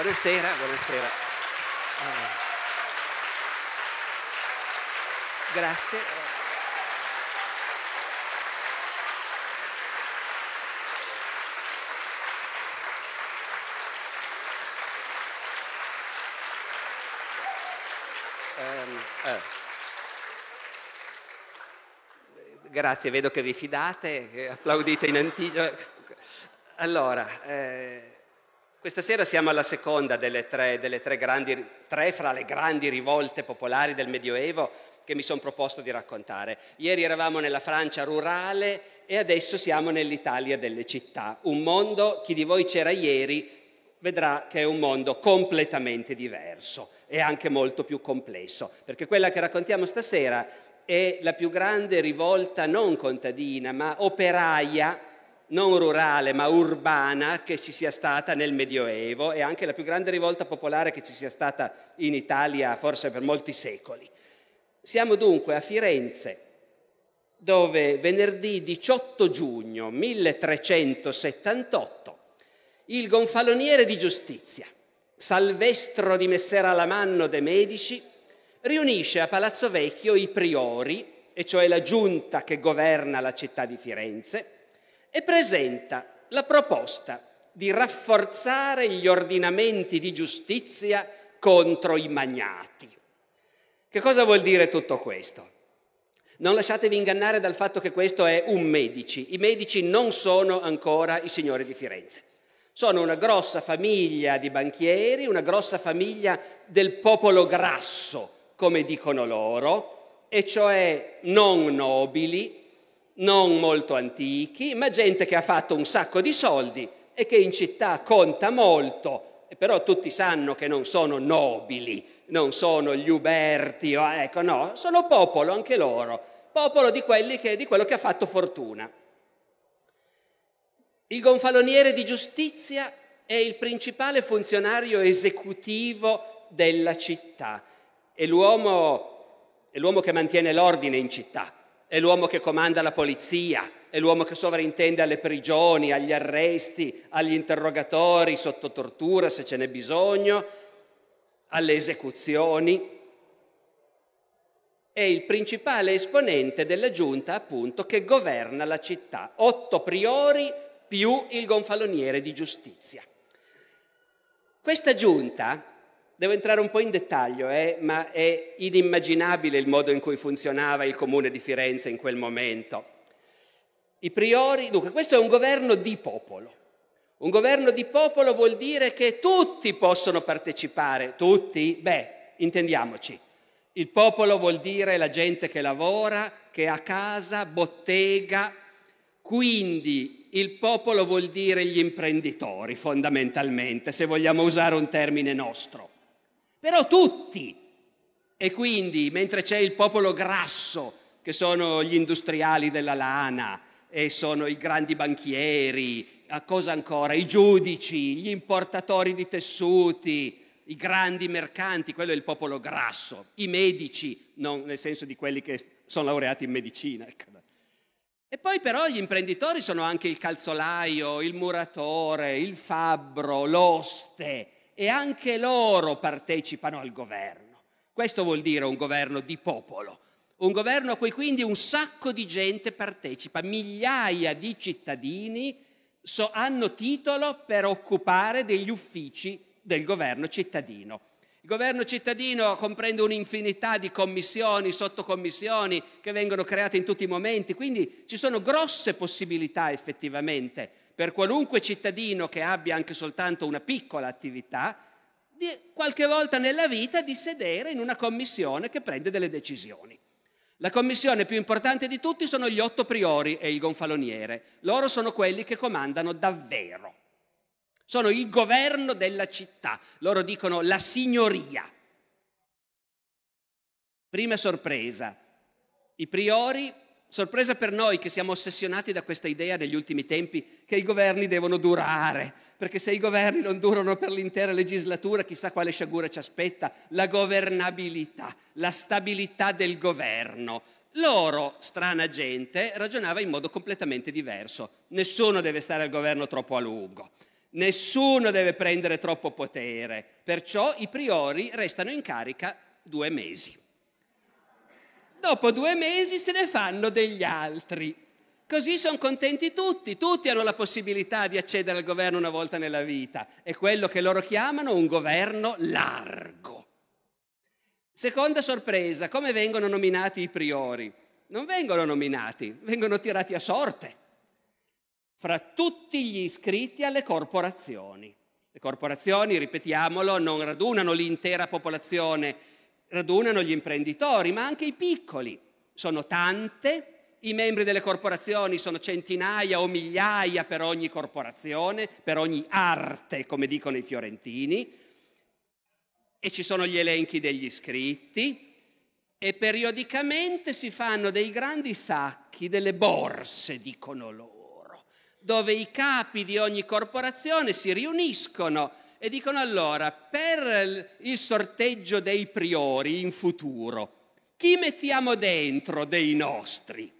Buonasera, buonasera. Ah. Grazie. Ehm, eh. Grazie, vedo che vi fidate, che applaudite in anticipo. Allora, eh, questa sera siamo alla seconda delle tre, delle tre, grandi, tre fra le grandi rivolte popolari del Medioevo che mi sono proposto di raccontare. Ieri eravamo nella Francia rurale e adesso siamo nell'Italia delle città. Un mondo, chi di voi c'era ieri vedrà che è un mondo completamente diverso e anche molto più complesso, perché quella che raccontiamo stasera è la più grande rivolta non contadina ma operaia non rurale ma urbana che ci sia stata nel Medioevo e anche la più grande rivolta popolare che ci sia stata in Italia forse per molti secoli. Siamo dunque a Firenze, dove venerdì 18 giugno 1378 il gonfaloniere di giustizia, Salvestro di Messer Alamanno de' Medici, riunisce a Palazzo Vecchio i priori, e cioè la giunta che governa la città di Firenze, e presenta la proposta di rafforzare gli ordinamenti di giustizia contro i magnati. Che cosa vuol dire tutto questo? Non lasciatevi ingannare dal fatto che questo è un medici. I medici non sono ancora i signori di Firenze. Sono una grossa famiglia di banchieri, una grossa famiglia del popolo grasso, come dicono loro, e cioè non nobili, non molto antichi, ma gente che ha fatto un sacco di soldi e che in città conta molto, però tutti sanno che non sono nobili, non sono gli Uberti, ecco no, sono popolo anche loro, popolo di, che, di quello che ha fatto fortuna. Il gonfaloniere di giustizia è il principale funzionario esecutivo della città, è l'uomo, è l'uomo che mantiene l'ordine in città è l'uomo che comanda la polizia, è l'uomo che sovrintende alle prigioni, agli arresti, agli interrogatori sotto tortura se ce n'è bisogno, alle esecuzioni. È il principale esponente della giunta, appunto, che governa la città. Otto priori più il gonfaloniere di giustizia. Questa giunta Devo entrare un po' in dettaglio, eh, ma è inimmaginabile il modo in cui funzionava il comune di Firenze in quel momento. I priori, dunque, questo è un governo di popolo. Un governo di popolo vuol dire che tutti possono partecipare, tutti? Beh, intendiamoci. Il popolo vuol dire la gente che lavora, che ha casa, bottega, quindi il popolo vuol dire gli imprenditori fondamentalmente, se vogliamo usare un termine nostro però tutti. E quindi, mentre c'è il popolo grasso, che sono gli industriali della lana, e sono i grandi banchieri, a cosa ancora? I giudici, gli importatori di tessuti, i grandi mercanti, quello è il popolo grasso, i medici, non nel senso di quelli che sono laureati in medicina. Ecco. E poi però gli imprenditori sono anche il calzolaio, il muratore, il fabbro, l'oste, e anche loro partecipano al governo. Questo vuol dire un governo di popolo, un governo a cui quindi un sacco di gente partecipa, migliaia di cittadini so, hanno titolo per occupare degli uffici del governo cittadino. Il governo cittadino comprende un'infinità di commissioni, sottocommissioni che vengono create in tutti i momenti, quindi ci sono grosse possibilità effettivamente per qualunque cittadino che abbia anche soltanto una piccola attività, di, qualche volta nella vita di sedere in una commissione che prende delle decisioni. La commissione più importante di tutti sono gli otto priori e il gonfaloniere. Loro sono quelli che comandano davvero sono il governo della città, loro dicono la signoria. Prima sorpresa, i priori, sorpresa per noi che siamo ossessionati da questa idea negli ultimi tempi che i governi devono durare, perché se i governi non durano per l'intera legislatura chissà quale sciagura ci aspetta, la governabilità, la stabilità del governo. Loro, strana gente, ragionava in modo completamente diverso. Nessuno deve stare al governo troppo a lungo. Nessuno deve prendere troppo potere, perciò i priori restano in carica due mesi. Dopo due mesi se ne fanno degli altri. Così sono contenti tutti, tutti hanno la possibilità di accedere al governo una volta nella vita. È quello che loro chiamano un governo largo. Seconda sorpresa, come vengono nominati i priori? Non vengono nominati, vengono tirati a sorte fra tutti gli iscritti alle corporazioni. Le corporazioni, ripetiamolo, non radunano l'intera popolazione, radunano gli imprenditori, ma anche i piccoli. Sono tante, i membri delle corporazioni sono centinaia o migliaia per ogni corporazione, per ogni arte, come dicono i fiorentini, e ci sono gli elenchi degli iscritti e periodicamente si fanno dei grandi sacchi, delle borse, dicono loro dove i capi di ogni corporazione si riuniscono e dicono allora, per il sorteggio dei priori in futuro, chi mettiamo dentro dei nostri?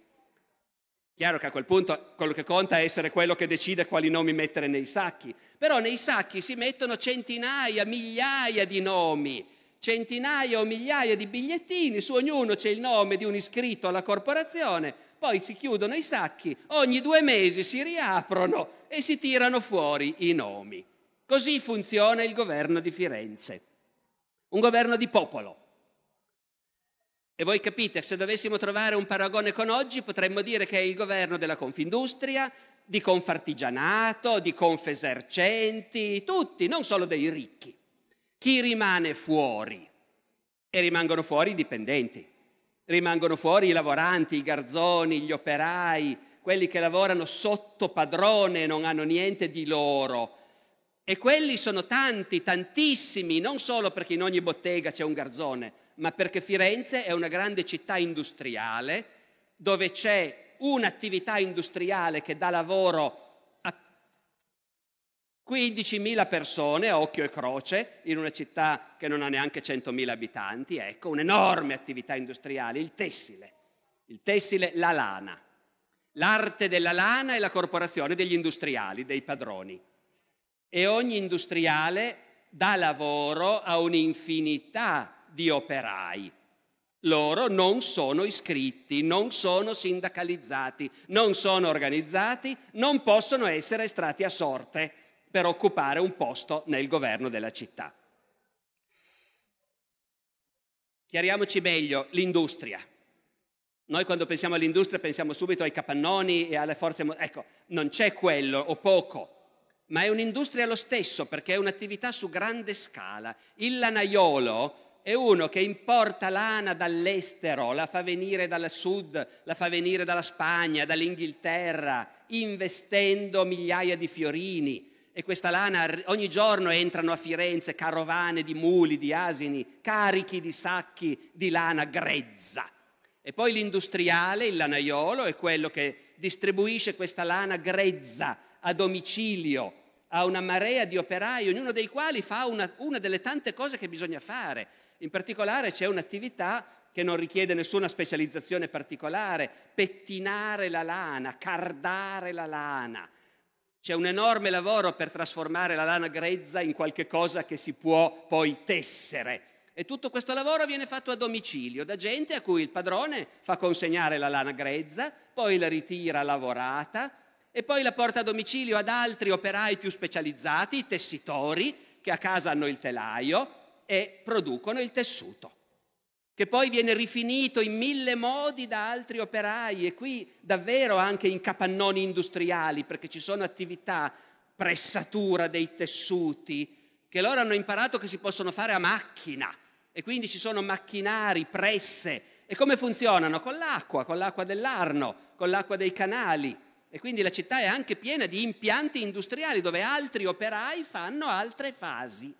Chiaro che a quel punto quello che conta è essere quello che decide quali nomi mettere nei sacchi, però nei sacchi si mettono centinaia, migliaia di nomi, centinaia o migliaia di bigliettini, su ognuno c'è il nome di un iscritto alla corporazione, poi si chiudono i sacchi, ogni due mesi si riaprono e si tirano fuori i nomi. Così funziona il governo di Firenze, un governo di popolo. E voi capite, se dovessimo trovare un paragone con oggi, potremmo dire che è il governo della Confindustria, di Confartigianato, di Confesercenti, tutti, non solo dei ricchi. Chi rimane fuori? E rimangono fuori i dipendenti Rimangono fuori i lavoranti, i garzoni, gli operai, quelli che lavorano sotto padrone, non hanno niente di loro. E quelli sono tanti, tantissimi, non solo perché in ogni bottega c'è un garzone, ma perché Firenze è una grande città industriale dove c'è un'attività industriale che dà lavoro 15.000 persone, occhio e croce, in una città che non ha neanche 100.000 abitanti, ecco, un'enorme attività industriale, il tessile. Il tessile, la lana. L'arte della lana è la corporazione degli industriali, dei padroni. E ogni industriale dà lavoro a un'infinità di operai. Loro non sono iscritti, non sono sindacalizzati, non sono organizzati, non possono essere estratti a sorte per occupare un posto nel governo della città. Chiariamoci meglio, l'industria. Noi quando pensiamo all'industria pensiamo subito ai capannoni e alle forze... Ecco, non c'è quello o poco, ma è un'industria lo stesso perché è un'attività su grande scala. Il lanaiolo è uno che importa lana dall'estero, la fa venire dal sud, la fa venire dalla Spagna, dall'Inghilterra, investendo migliaia di fiorini e questa lana ogni giorno entrano a Firenze carovane di muli, di asini, carichi di sacchi di lana grezza. E poi l'industriale, il lanaiolo, è quello che distribuisce questa lana grezza a domicilio a una marea di operai, ognuno dei quali fa una, una delle tante cose che bisogna fare. In particolare c'è un'attività che non richiede nessuna specializzazione particolare, pettinare la lana, cardare la lana, c'è un enorme lavoro per trasformare la lana grezza in qualche cosa che si può poi tessere. E tutto questo lavoro viene fatto a domicilio da gente a cui il padrone fa consegnare la lana grezza, poi la ritira lavorata e poi la porta a domicilio ad altri operai più specializzati, i tessitori, che a casa hanno il telaio e producono il tessuto che poi viene rifinito in mille modi da altri operai e qui davvero anche in capannoni industriali, perché ci sono attività, pressatura dei tessuti, che loro hanno imparato che si possono fare a macchina e quindi ci sono macchinari, presse. E come funzionano? Con l'acqua, con l'acqua dell'Arno, con l'acqua dei canali. E quindi la città è anche piena di impianti industriali dove altri operai fanno altre fasi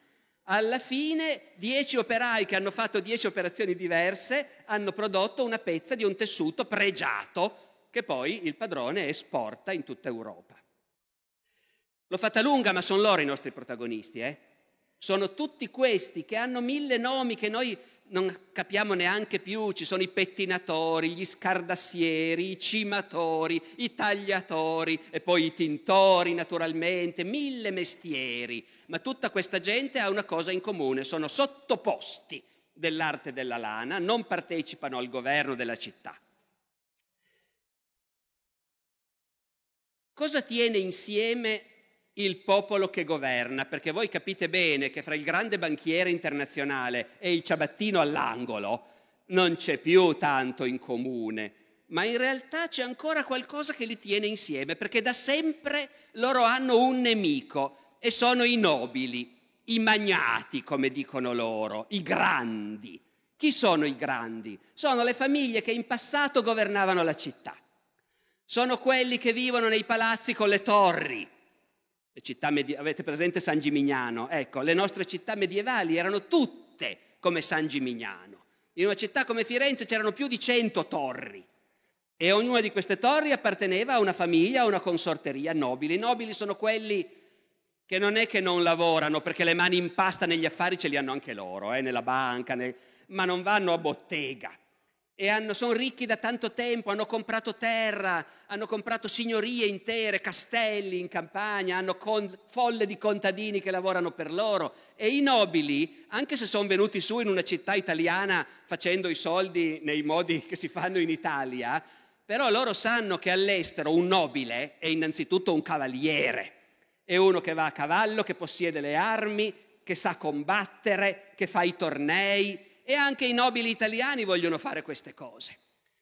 alla fine dieci operai che hanno fatto dieci operazioni diverse hanno prodotto una pezza di un tessuto pregiato che poi il padrone esporta in tutta Europa. L'ho fatta lunga, ma sono loro i nostri protagonisti. Eh? Sono tutti questi che hanno mille nomi che noi non capiamo neanche più, ci sono i pettinatori, gli scardassieri, i cimatori, i tagliatori e poi i tintori naturalmente, mille mestieri, ma tutta questa gente ha una cosa in comune, sono sottoposti dell'arte della lana, non partecipano al governo della città. Cosa tiene insieme il popolo che governa, perché voi capite bene che fra il grande banchiere internazionale e il ciabattino all'angolo non c'è più tanto in comune, ma in realtà c'è ancora qualcosa che li tiene insieme, perché da sempre loro hanno un nemico e sono i nobili, i magnati, come dicono loro, i grandi. Chi sono i grandi? Sono le famiglie che in passato governavano la città. Sono quelli che vivono nei palazzi con le torri, Medi- avete presente San Gimignano? Ecco, le nostre città medievali erano tutte come San Gimignano. In una città come Firenze c'erano più di cento torri e ognuna di queste torri apparteneva a una famiglia, a una consorteria nobili. I nobili sono quelli che non è che non lavorano perché le mani in pasta negli affari ce li hanno anche loro, eh, nella banca, nel... ma non vanno a bottega, e hanno, sono ricchi da tanto tempo, hanno comprato terra, hanno comprato signorie intere, castelli in campagna, hanno con, folle di contadini che lavorano per loro. E i nobili, anche se sono venuti su in una città italiana facendo i soldi nei modi che si fanno in Italia, però loro sanno che all'estero un nobile è innanzitutto un cavaliere, è uno che va a cavallo, che possiede le armi, che sa combattere, che fa i tornei, e anche i nobili italiani vogliono fare queste cose.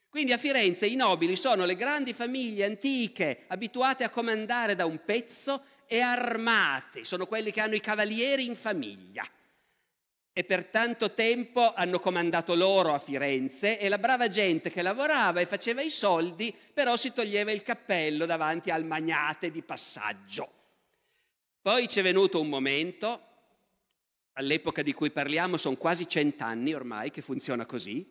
Quindi a Firenze i nobili sono le grandi famiglie antiche, abituate a comandare da un pezzo e armate, sono quelli che hanno i cavalieri in famiglia. E per tanto tempo hanno comandato loro a Firenze e la brava gente che lavorava e faceva i soldi però si toglieva il cappello davanti al magnate di passaggio. Poi c'è venuto un momento all'epoca di cui parliamo sono quasi cent'anni ormai che funziona così,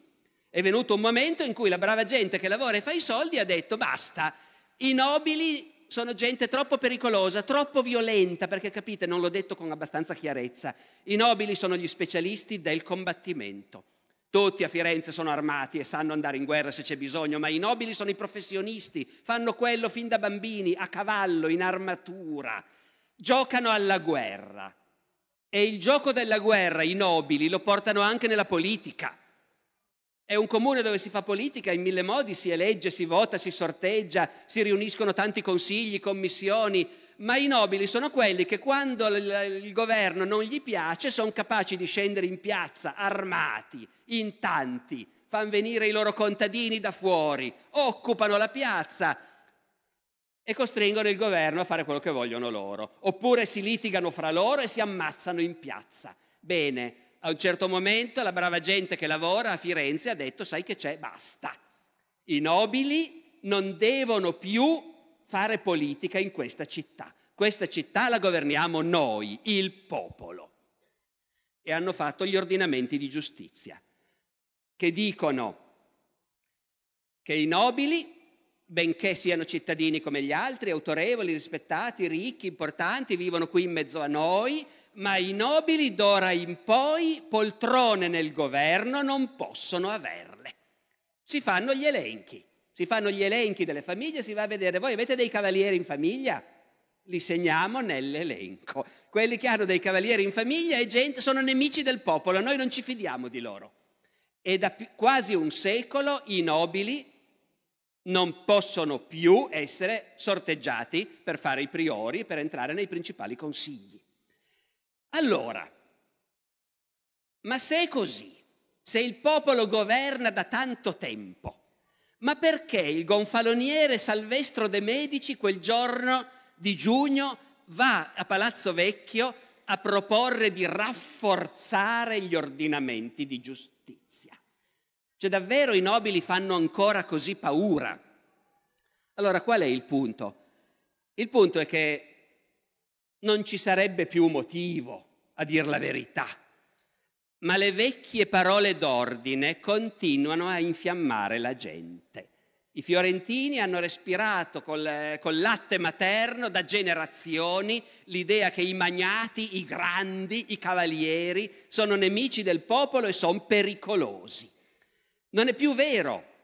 è venuto un momento in cui la brava gente che lavora e fa i soldi ha detto basta, i nobili sono gente troppo pericolosa, troppo violenta, perché capite, non l'ho detto con abbastanza chiarezza, i nobili sono gli specialisti del combattimento. Tutti a Firenze sono armati e sanno andare in guerra se c'è bisogno, ma i nobili sono i professionisti, fanno quello fin da bambini, a cavallo, in armatura, giocano alla guerra. E il gioco della guerra, i nobili, lo portano anche nella politica. È un comune dove si fa politica in mille modi, si elegge, si vota, si sorteggia, si riuniscono tanti consigli, commissioni, ma i nobili sono quelli che quando il governo non gli piace sono capaci di scendere in piazza armati, in tanti, fanno venire i loro contadini da fuori, occupano la piazza e costringono il governo a fare quello che vogliono loro. Oppure si litigano fra loro e si ammazzano in piazza. Bene, a un certo momento la brava gente che lavora a Firenze ha detto, sai che c'è, basta. I nobili non devono più fare politica in questa città. Questa città la governiamo noi, il popolo. E hanno fatto gli ordinamenti di giustizia, che dicono che i nobili benché siano cittadini come gli altri, autorevoli, rispettati, ricchi, importanti, vivono qui in mezzo a noi, ma i nobili d'ora in poi poltrone nel governo non possono averle. Si fanno gli elenchi, si fanno gli elenchi delle famiglie, si va a vedere, voi avete dei cavalieri in famiglia? Li segniamo nell'elenco. Quelli che hanno dei cavalieri in famiglia gente, sono nemici del popolo, noi non ci fidiamo di loro. E da quasi un secolo i nobili non possono più essere sorteggiati per fare i priori e per entrare nei principali consigli. Allora, ma se è così, se il popolo governa da tanto tempo, ma perché il gonfaloniere Salvestro De Medici quel giorno di giugno va a Palazzo Vecchio a proporre di rafforzare gli ordinamenti di giustizia? Cioè davvero i nobili fanno ancora così paura? Allora qual è il punto? Il punto è che non ci sarebbe più motivo a dire la verità, ma le vecchie parole d'ordine continuano a infiammare la gente. I fiorentini hanno respirato col, col, latte materno da generazioni l'idea che i magnati, i grandi, i cavalieri sono nemici del popolo e sono pericolosi. Non è più vero.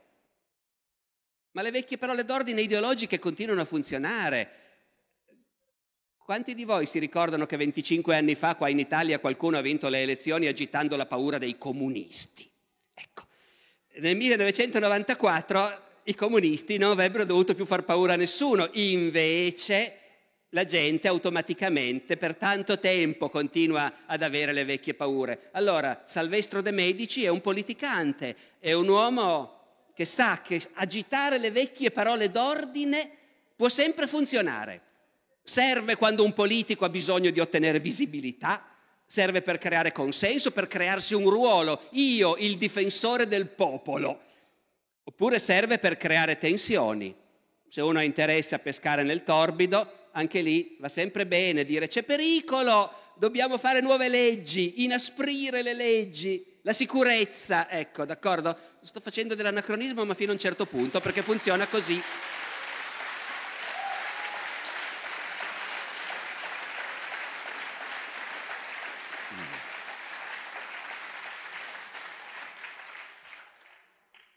Ma le vecchie parole d'ordine ideologiche continuano a funzionare. Quanti di voi si ricordano che 25 anni fa qua in Italia qualcuno ha vinto le elezioni agitando la paura dei comunisti? Ecco, nel 1994 i comunisti non avrebbero dovuto più far paura a nessuno, invece la gente automaticamente per tanto tempo continua ad avere le vecchie paure. Allora, Salvestro De Medici è un politicante, è un uomo che sa che agitare le vecchie parole d'ordine può sempre funzionare. Serve quando un politico ha bisogno di ottenere visibilità, serve per creare consenso, per crearsi un ruolo, io il difensore del popolo, oppure serve per creare tensioni. Se uno ha interesse a pescare nel torbido, anche lì va sempre bene dire c'è pericolo, dobbiamo fare nuove leggi, inasprire le leggi, la sicurezza, ecco, d'accordo? Sto facendo dell'anacronismo ma fino a un certo punto perché funziona così.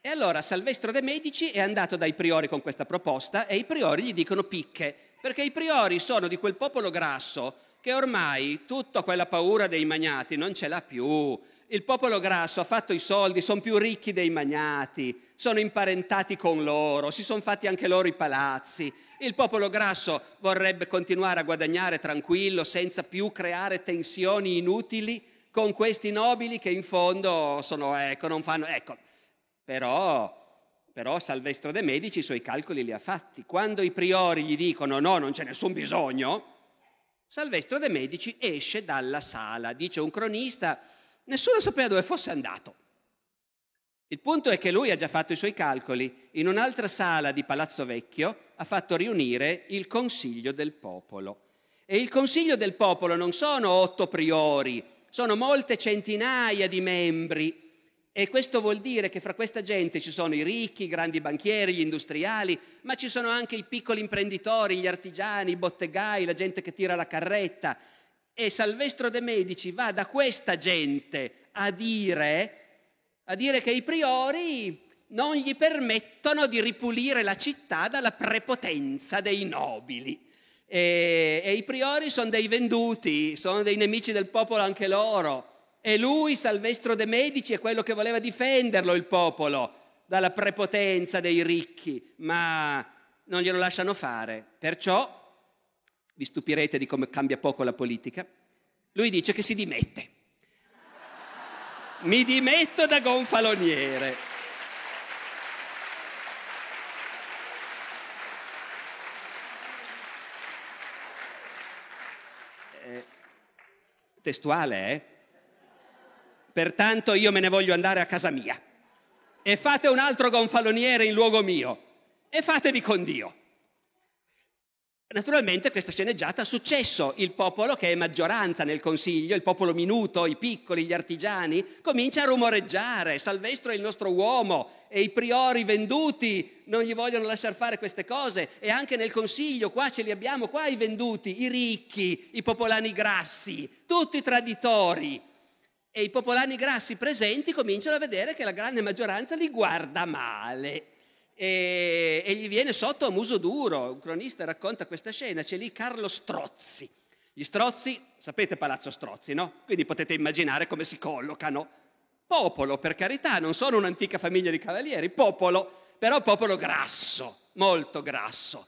E allora Salvestro De Medici è andato dai priori con questa proposta e i priori gli dicono picche, perché i priori sono di quel popolo grasso che ormai tutta quella paura dei magnati non ce l'ha più. Il popolo grasso ha fatto i soldi, sono più ricchi dei magnati, sono imparentati con loro, si sono fatti anche loro i palazzi. Il popolo grasso vorrebbe continuare a guadagnare tranquillo senza più creare tensioni inutili con questi nobili che in fondo sono, ecco, non fanno, ecco. Però però Salvestro de' Medici i suoi calcoli li ha fatti. Quando i priori gli dicono no, non c'è nessun bisogno, Salvestro de' Medici esce dalla sala, dice un cronista, nessuno sapeva dove fosse andato. Il punto è che lui ha già fatto i suoi calcoli, in un'altra sala di Palazzo Vecchio ha fatto riunire il Consiglio del Popolo. E il Consiglio del Popolo non sono otto priori, sono molte centinaia di membri e questo vuol dire che fra questa gente ci sono i ricchi, i grandi banchieri, gli industriali, ma ci sono anche i piccoli imprenditori, gli artigiani, i bottegai, la gente che tira la carretta. E Salvestro De Medici va da questa gente a dire, a dire che i priori non gli permettono di ripulire la città dalla prepotenza dei nobili. E, e i priori sono dei venduti, sono dei nemici del popolo anche loro. E lui, Salvestro de' Medici, è quello che voleva difenderlo il popolo dalla prepotenza dei ricchi, ma non glielo lasciano fare. Perciò, vi stupirete di come cambia poco la politica, lui dice che si dimette. Mi dimetto da gonfaloniere. Eh, testuale, eh? pertanto io me ne voglio andare a casa mia. E fate un altro gonfaloniere in luogo mio e fatevi con Dio. Naturalmente questa sceneggiata ha successo, il popolo che è maggioranza nel Consiglio, il popolo minuto, i piccoli, gli artigiani, comincia a rumoreggiare, Salvestro è il nostro uomo e i priori venduti non gli vogliono lasciare fare queste cose e anche nel Consiglio qua ce li abbiamo, qua i venduti, i ricchi, i popolani grassi, tutti traditori, e i popolani grassi presenti cominciano a vedere che la grande maggioranza li guarda male. E, e gli viene sotto a muso duro, un cronista racconta questa scena, c'è lì Carlo Strozzi. Gli Strozzi, sapete Palazzo Strozzi, no? Quindi potete immaginare come si collocano. Popolo, per carità, non sono un'antica famiglia di cavalieri, popolo, però popolo grasso, molto grasso.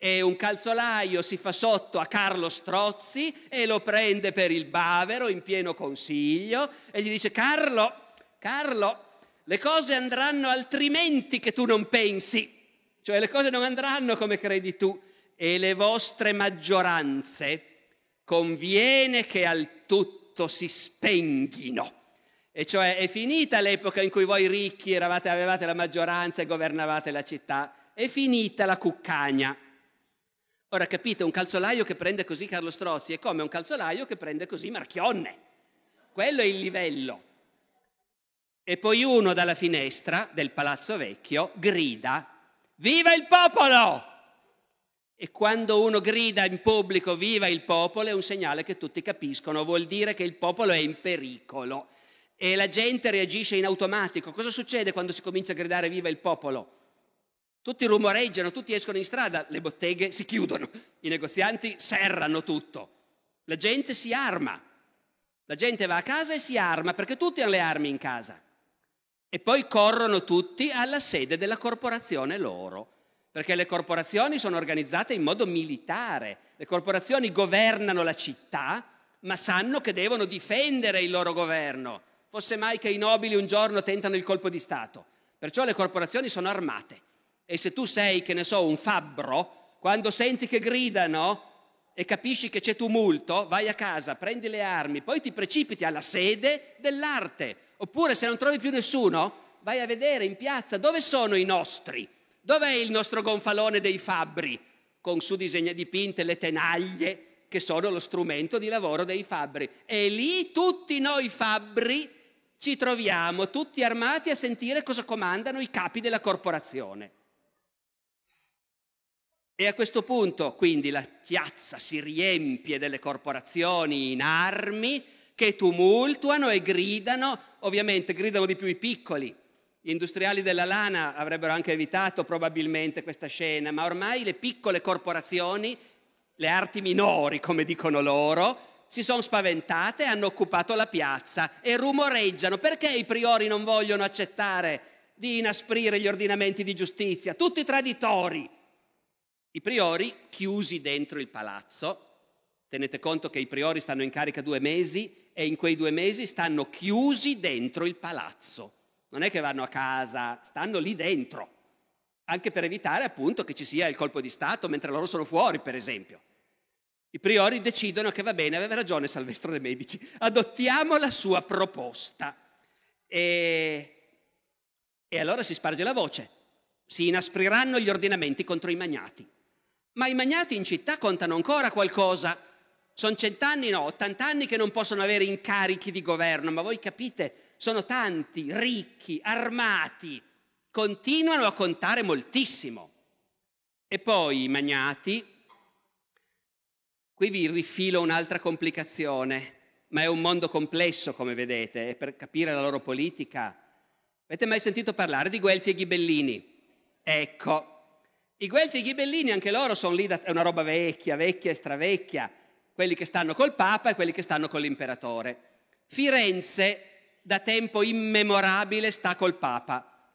E un calzolaio si fa sotto a Carlo Strozzi e lo prende per il bavero in pieno consiglio e gli dice Carlo, Carlo, le cose andranno altrimenti che tu non pensi, cioè le cose non andranno come credi tu e le vostre maggioranze conviene che al tutto si spenghino. E cioè è finita l'epoca in cui voi ricchi eravate, avevate la maggioranza e governavate la città, è finita la cuccagna Ora capite, un calzolaio che prende così Carlo Strozzi è come un calzolaio che prende così Marchionne. Quello è il livello. E poi uno dalla finestra del palazzo vecchio grida, viva il popolo! E quando uno grida in pubblico viva il popolo è un segnale che tutti capiscono, vuol dire che il popolo è in pericolo e la gente reagisce in automatico. Cosa succede quando si comincia a gridare viva il popolo? Tutti rumoreggiano, tutti escono in strada, le botteghe si chiudono, i negozianti serrano tutto, la gente si arma, la gente va a casa e si arma perché tutti hanno le armi in casa. E poi corrono tutti alla sede della corporazione loro, perché le corporazioni sono organizzate in modo militare, le corporazioni governano la città, ma sanno che devono difendere il loro governo, fosse mai che i nobili un giorno tentano il colpo di Stato. Perciò le corporazioni sono armate e se tu sei, che ne so, un fabbro, quando senti che gridano e capisci che c'è tumulto, vai a casa, prendi le armi, poi ti precipiti alla sede dell'arte. Oppure se non trovi più nessuno, vai a vedere in piazza dove sono i nostri, dov'è il nostro gonfalone dei fabbri, con su disegna dipinte le tenaglie che sono lo strumento di lavoro dei fabbri. E lì tutti noi fabbri ci troviamo, tutti armati, a sentire cosa comandano i capi della corporazione. E a questo punto quindi la piazza si riempie delle corporazioni in armi che tumultuano e gridano, ovviamente gridano di più i piccoli. Gli industriali della lana avrebbero anche evitato probabilmente questa scena, ma ormai le piccole corporazioni, le arti minori come dicono loro, si sono spaventate, e hanno occupato la piazza e rumoreggiano. Perché i priori non vogliono accettare di inasprire gli ordinamenti di giustizia? Tutti traditori. I priori chiusi dentro il palazzo, tenete conto che i priori stanno in carica due mesi e in quei due mesi stanno chiusi dentro il palazzo, non è che vanno a casa, stanno lì dentro, anche per evitare appunto che ci sia il colpo di Stato mentre loro sono fuori, per esempio. I priori decidono che va bene, aveva ragione Salvestro De Medici, adottiamo la sua proposta. E, e allora si sparge la voce, si inaspriranno gli ordinamenti contro i magnati. Ma i magnati in città contano ancora qualcosa. Sono cent'anni, no, ottant'anni che non possono avere incarichi di governo, ma voi capite, sono tanti, ricchi, armati, continuano a contare moltissimo. E poi i magnati, qui vi rifilo un'altra complicazione, ma è un mondo complesso, come vedete, e per capire la loro politica. Avete mai sentito parlare di Guelfi e Ghibellini? Ecco, i Guelfi e i Ghibellini, anche loro sono lì, da, è una roba vecchia, vecchia e stravecchia, quelli che stanno col Papa e quelli che stanno con l'imperatore. Firenze da tempo immemorabile sta col Papa,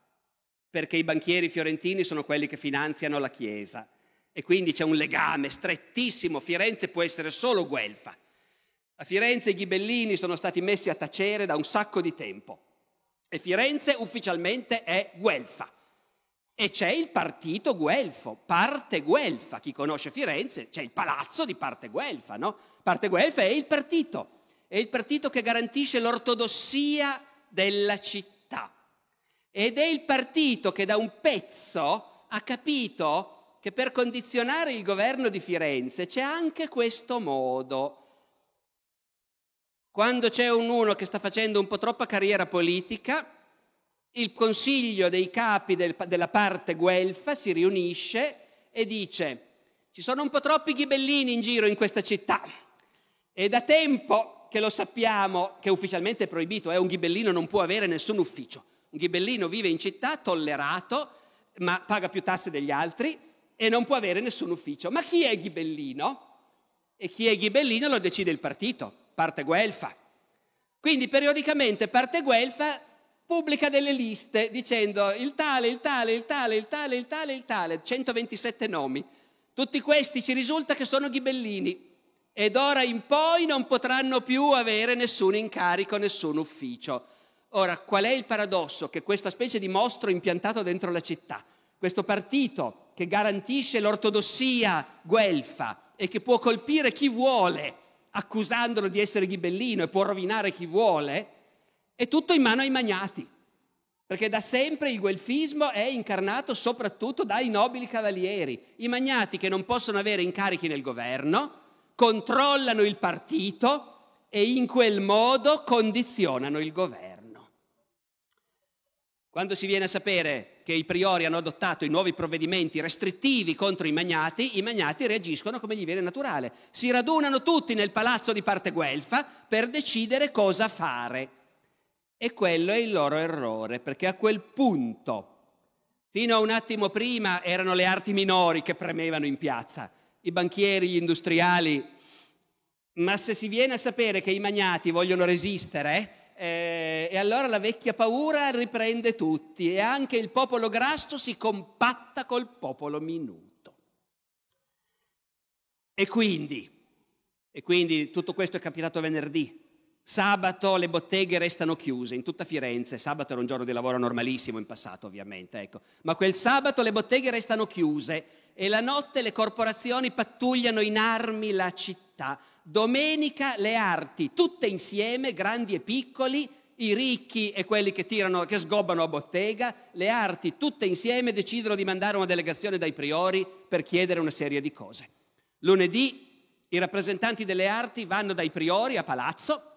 perché i banchieri fiorentini sono quelli che finanziano la Chiesa e quindi c'è un legame strettissimo, Firenze può essere solo guelfa. A Firenze i ghibellini sono stati messi a tacere da un sacco di tempo e Firenze ufficialmente è guelfa. E c'è il partito guelfo, parte guelfa. Chi conosce Firenze c'è il palazzo di parte guelfa, no? Parte guelfa è il partito, è il partito che garantisce l'ortodossia della città. Ed è il partito che da un pezzo ha capito che per condizionare il governo di Firenze c'è anche questo modo. Quando c'è un uno che sta facendo un po' troppa carriera politica, il consiglio dei capi del, della parte guelfa si riunisce e dice ci sono un po' troppi ghibellini in giro in questa città e da tempo che lo sappiamo che ufficialmente è proibito, eh, un ghibellino non può avere nessun ufficio. Un ghibellino vive in città, tollerato, ma paga più tasse degli altri e non può avere nessun ufficio. Ma chi è ghibellino? E chi è ghibellino lo decide il partito, parte guelfa. Quindi periodicamente parte guelfa pubblica delle liste dicendo il tale, il tale, il tale, il tale, il tale, il tale, 127 nomi. Tutti questi ci risulta che sono ghibellini ed ora in poi non potranno più avere nessun incarico, nessun ufficio. Ora, qual è il paradosso? Che questa specie di mostro impiantato dentro la città, questo partito che garantisce l'ortodossia guelfa e che può colpire chi vuole, accusandolo di essere ghibellino e può rovinare chi vuole, è tutto in mano ai magnati, perché da sempre il guelfismo è incarnato soprattutto dai nobili cavalieri, i magnati che non possono avere incarichi nel governo, controllano il partito e in quel modo condizionano il governo. Quando si viene a sapere che i priori hanno adottato i nuovi provvedimenti restrittivi contro i magnati, i magnati reagiscono come gli viene naturale. Si radunano tutti nel palazzo di parte guelfa per decidere cosa fare. E quello è il loro errore, perché a quel punto, fino a un attimo prima, erano le arti minori che premevano in piazza, i banchieri, gli industriali. Ma se si viene a sapere che i magnati vogliono resistere, eh, e allora la vecchia paura riprende tutti e anche il popolo grasso si compatta col popolo minuto. E quindi, e quindi tutto questo è capitato venerdì, Sabato le botteghe restano chiuse in tutta Firenze, sabato era un giorno di lavoro normalissimo in passato ovviamente, ecco. ma quel sabato le botteghe restano chiuse e la notte le corporazioni pattugliano in armi la città. Domenica le arti, tutte insieme, grandi e piccoli, i ricchi e quelli che, tirano, che sgobbano a bottega, le arti tutte insieme decidono di mandare una delegazione dai priori per chiedere una serie di cose. Lunedì i rappresentanti delle arti vanno dai priori a palazzo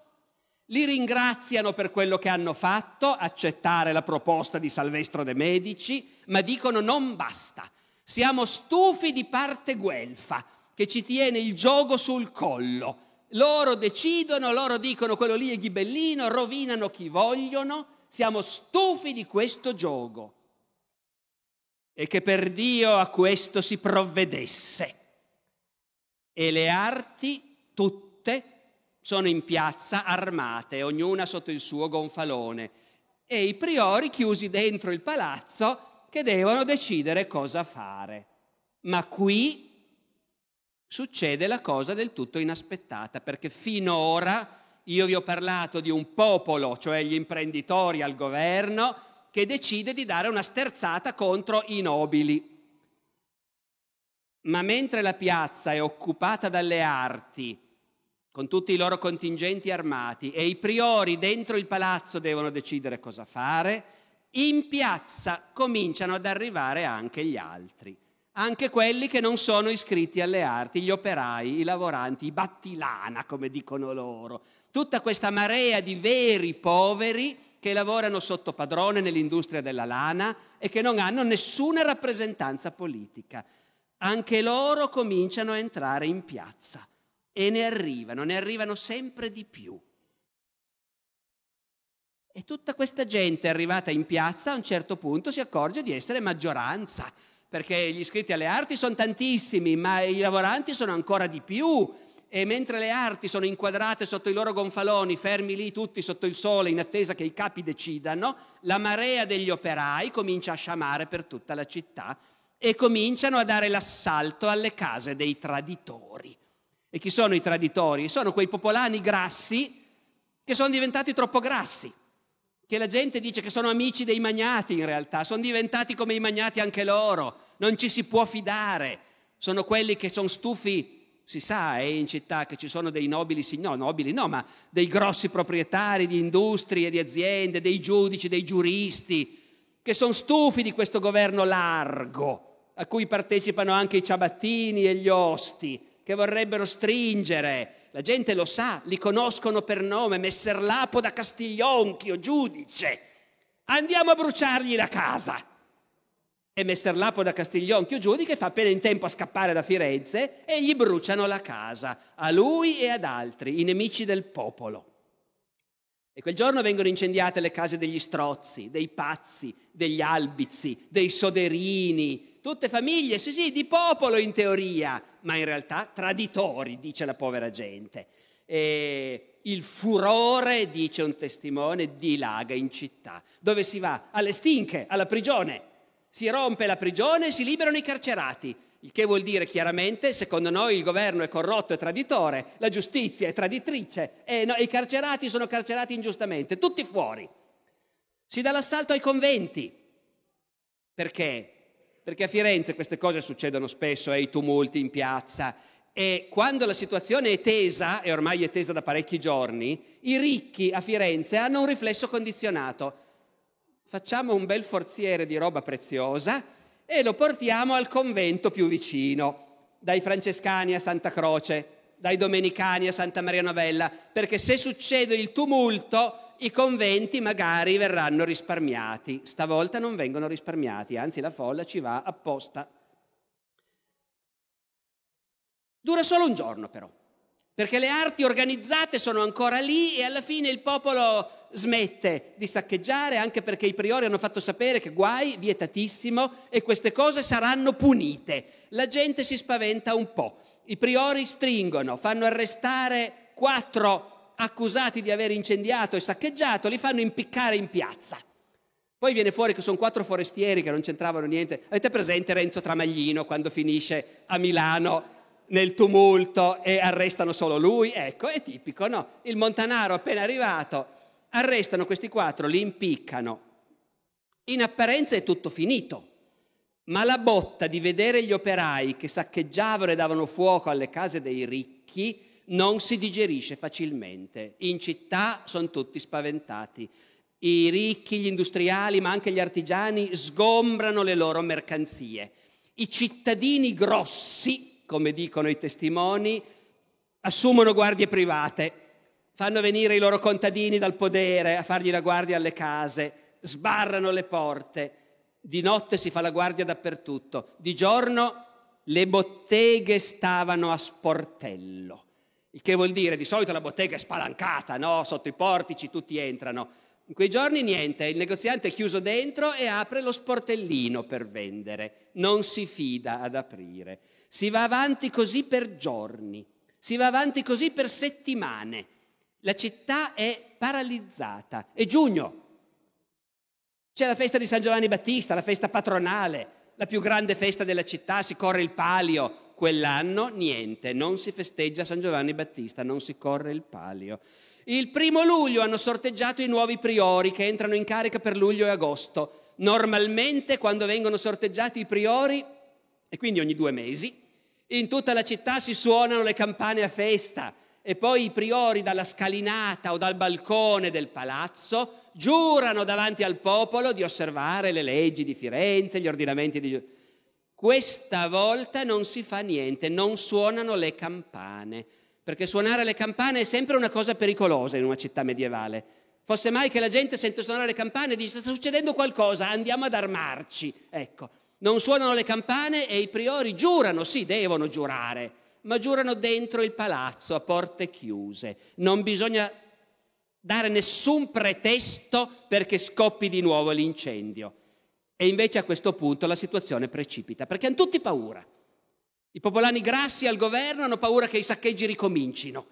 li ringraziano per quello che hanno fatto, accettare la proposta di Salvestro de Medici, ma dicono non basta, siamo stufi di parte guelfa che ci tiene il gioco sul collo. Loro decidono, loro dicono quello lì è ghibellino, rovinano chi vogliono, siamo stufi di questo gioco. E che per Dio a questo si provvedesse. E le arti tutte sono in piazza armate, ognuna sotto il suo gonfalone, e i priori chiusi dentro il palazzo che devono decidere cosa fare. Ma qui succede la cosa del tutto inaspettata, perché finora io vi ho parlato di un popolo, cioè gli imprenditori al governo, che decide di dare una sterzata contro i nobili. Ma mentre la piazza è occupata dalle arti, con tutti i loro contingenti armati e i priori dentro il palazzo devono decidere cosa fare, in piazza cominciano ad arrivare anche gli altri, anche quelli che non sono iscritti alle arti, gli operai, i lavoranti, i battilana, come dicono loro, tutta questa marea di veri poveri che lavorano sotto padrone nell'industria della lana e che non hanno nessuna rappresentanza politica. Anche loro cominciano a entrare in piazza e ne arrivano, ne arrivano sempre di più. E tutta questa gente arrivata in piazza a un certo punto si accorge di essere maggioranza, perché gli iscritti alle arti sono tantissimi, ma i lavoranti sono ancora di più. E mentre le arti sono inquadrate sotto i loro gonfaloni, fermi lì tutti sotto il sole in attesa che i capi decidano, la marea degli operai comincia a sciamare per tutta la città e cominciano a dare l'assalto alle case dei traditori. E chi sono i traditori? Sono quei popolani grassi che sono diventati troppo grassi, che la gente dice che sono amici dei magnati in realtà, sono diventati come i magnati anche loro, non ci si può fidare, sono quelli che sono stufi, si sa, è eh, in città che ci sono dei nobili, no, nobili no, ma dei grossi proprietari di industrie, di aziende, dei giudici, dei giuristi, che sono stufi di questo governo largo, a cui partecipano anche i ciabattini e gli osti, che vorrebbero stringere. La gente lo sa, li conoscono per nome, Messer Lapo da Castiglionchio, giudice. Andiamo a bruciargli la casa. E Messer Lapo da Castiglionchio, giudice, fa appena in tempo a scappare da Firenze e gli bruciano la casa, a lui e ad altri, i nemici del popolo. E quel giorno vengono incendiate le case degli strozzi, dei pazzi, degli albizi, dei soderini, tutte famiglie, sì sì, di popolo in teoria, ma in realtà traditori, dice la povera gente. E il furore, dice un testimone, dilaga in città, dove si va alle stinche, alla prigione. Si rompe la prigione e si liberano i carcerati, il che vuol dire chiaramente, secondo noi il governo è corrotto e traditore, la giustizia è traditrice, e no, i carcerati sono carcerati ingiustamente, tutti fuori. Si dà l'assalto ai conventi, perché perché a Firenze queste cose succedono spesso, eh, i tumulti in piazza, e quando la situazione è tesa, e ormai è tesa da parecchi giorni, i ricchi a Firenze hanno un riflesso condizionato. Facciamo un bel forziere di roba preziosa e lo portiamo al convento più vicino, dai francescani a Santa Croce, dai domenicani a Santa Maria Novella, perché se succede il tumulto i conventi magari verranno risparmiati. Stavolta non vengono risparmiati, anzi la folla ci va apposta. Dura solo un giorno però, perché le arti organizzate sono ancora lì e alla fine il popolo smette di saccheggiare anche perché i priori hanno fatto sapere che guai, vietatissimo, e queste cose saranno punite. La gente si spaventa un po', i priori stringono, fanno arrestare quattro accusati di aver incendiato e saccheggiato, li fanno impiccare in piazza. Poi viene fuori che sono quattro forestieri che non c'entravano niente. Avete presente Renzo Tramaglino quando finisce a Milano nel tumulto e arrestano solo lui? Ecco, è tipico, no? Il Montanaro appena arrivato, arrestano questi quattro, li impiccano. In apparenza è tutto finito, ma la botta di vedere gli operai che saccheggiavano e davano fuoco alle case dei ricchi non si digerisce facilmente. In città sono tutti spaventati. I ricchi, gli industriali, ma anche gli artigiani sgombrano le loro mercanzie. I cittadini grossi, come dicono i testimoni, assumono guardie private, fanno venire i loro contadini dal podere a fargli la guardia alle case, sbarrano le porte. Di notte si fa la guardia dappertutto, di giorno le botteghe stavano a sportello. Il che vuol dire, di solito la bottega è spalancata, no? Sotto i portici tutti entrano. In quei giorni niente, il negoziante è chiuso dentro e apre lo sportellino per vendere. Non si fida ad aprire. Si va avanti così per giorni, si va avanti così per settimane. La città è paralizzata. È giugno. C'è la festa di San Giovanni Battista, la festa patronale, la più grande festa della città, si corre il palio, quell'anno niente, non si festeggia San Giovanni Battista, non si corre il palio. Il primo luglio hanno sorteggiato i nuovi priori che entrano in carica per luglio e agosto. Normalmente quando vengono sorteggiati i priori, e quindi ogni due mesi, in tutta la città si suonano le campane a festa e poi i priori dalla scalinata o dal balcone del palazzo giurano davanti al popolo di osservare le leggi di Firenze, gli ordinamenti di questa volta non si fa niente, non suonano le campane, perché suonare le campane è sempre una cosa pericolosa in una città medievale. Fosse mai che la gente sente suonare le campane e dice sta succedendo qualcosa, andiamo ad armarci. Ecco, non suonano le campane e i priori giurano, sì, devono giurare, ma giurano dentro il palazzo a porte chiuse. Non bisogna dare nessun pretesto perché scoppi di nuovo l'incendio. E invece a questo punto la situazione precipita, perché hanno tutti paura. I popolani grassi al governo hanno paura che i saccheggi ricomincino.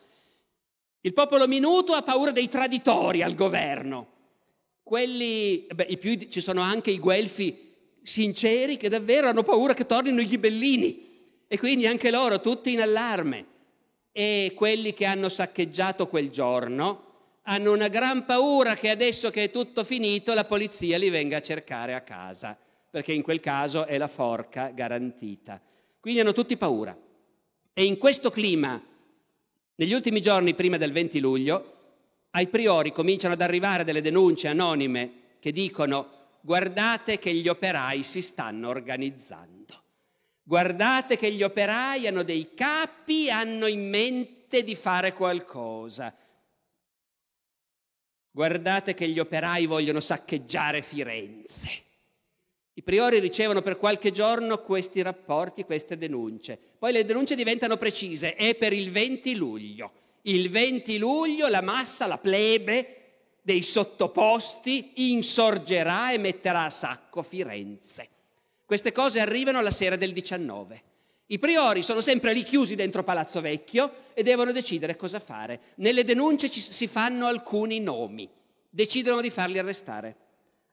Il popolo minuto ha paura dei traditori al governo. Quelli, beh, più, ci sono anche i guelfi sinceri che davvero hanno paura che tornino i ghibellini. E quindi anche loro, tutti in allarme. E quelli che hanno saccheggiato quel giorno, hanno una gran paura che adesso che è tutto finito la polizia li venga a cercare a casa, perché in quel caso è la forca garantita. Quindi hanno tutti paura. E in questo clima, negli ultimi giorni prima del 20 luglio, ai priori cominciano ad arrivare delle denunce anonime che dicono guardate che gli operai si stanno organizzando, guardate che gli operai hanno dei capi, hanno in mente di fare qualcosa Guardate che gli operai vogliono saccheggiare Firenze. I priori ricevono per qualche giorno questi rapporti, queste denunce. Poi le denunce diventano precise. È per il 20 luglio. Il 20 luglio la massa, la plebe dei sottoposti insorgerà e metterà a sacco Firenze. Queste cose arrivano la sera del 19. I priori sono sempre lì chiusi dentro Palazzo Vecchio e devono decidere cosa fare. Nelle denunce ci, si fanno alcuni nomi, decidono di farli arrestare.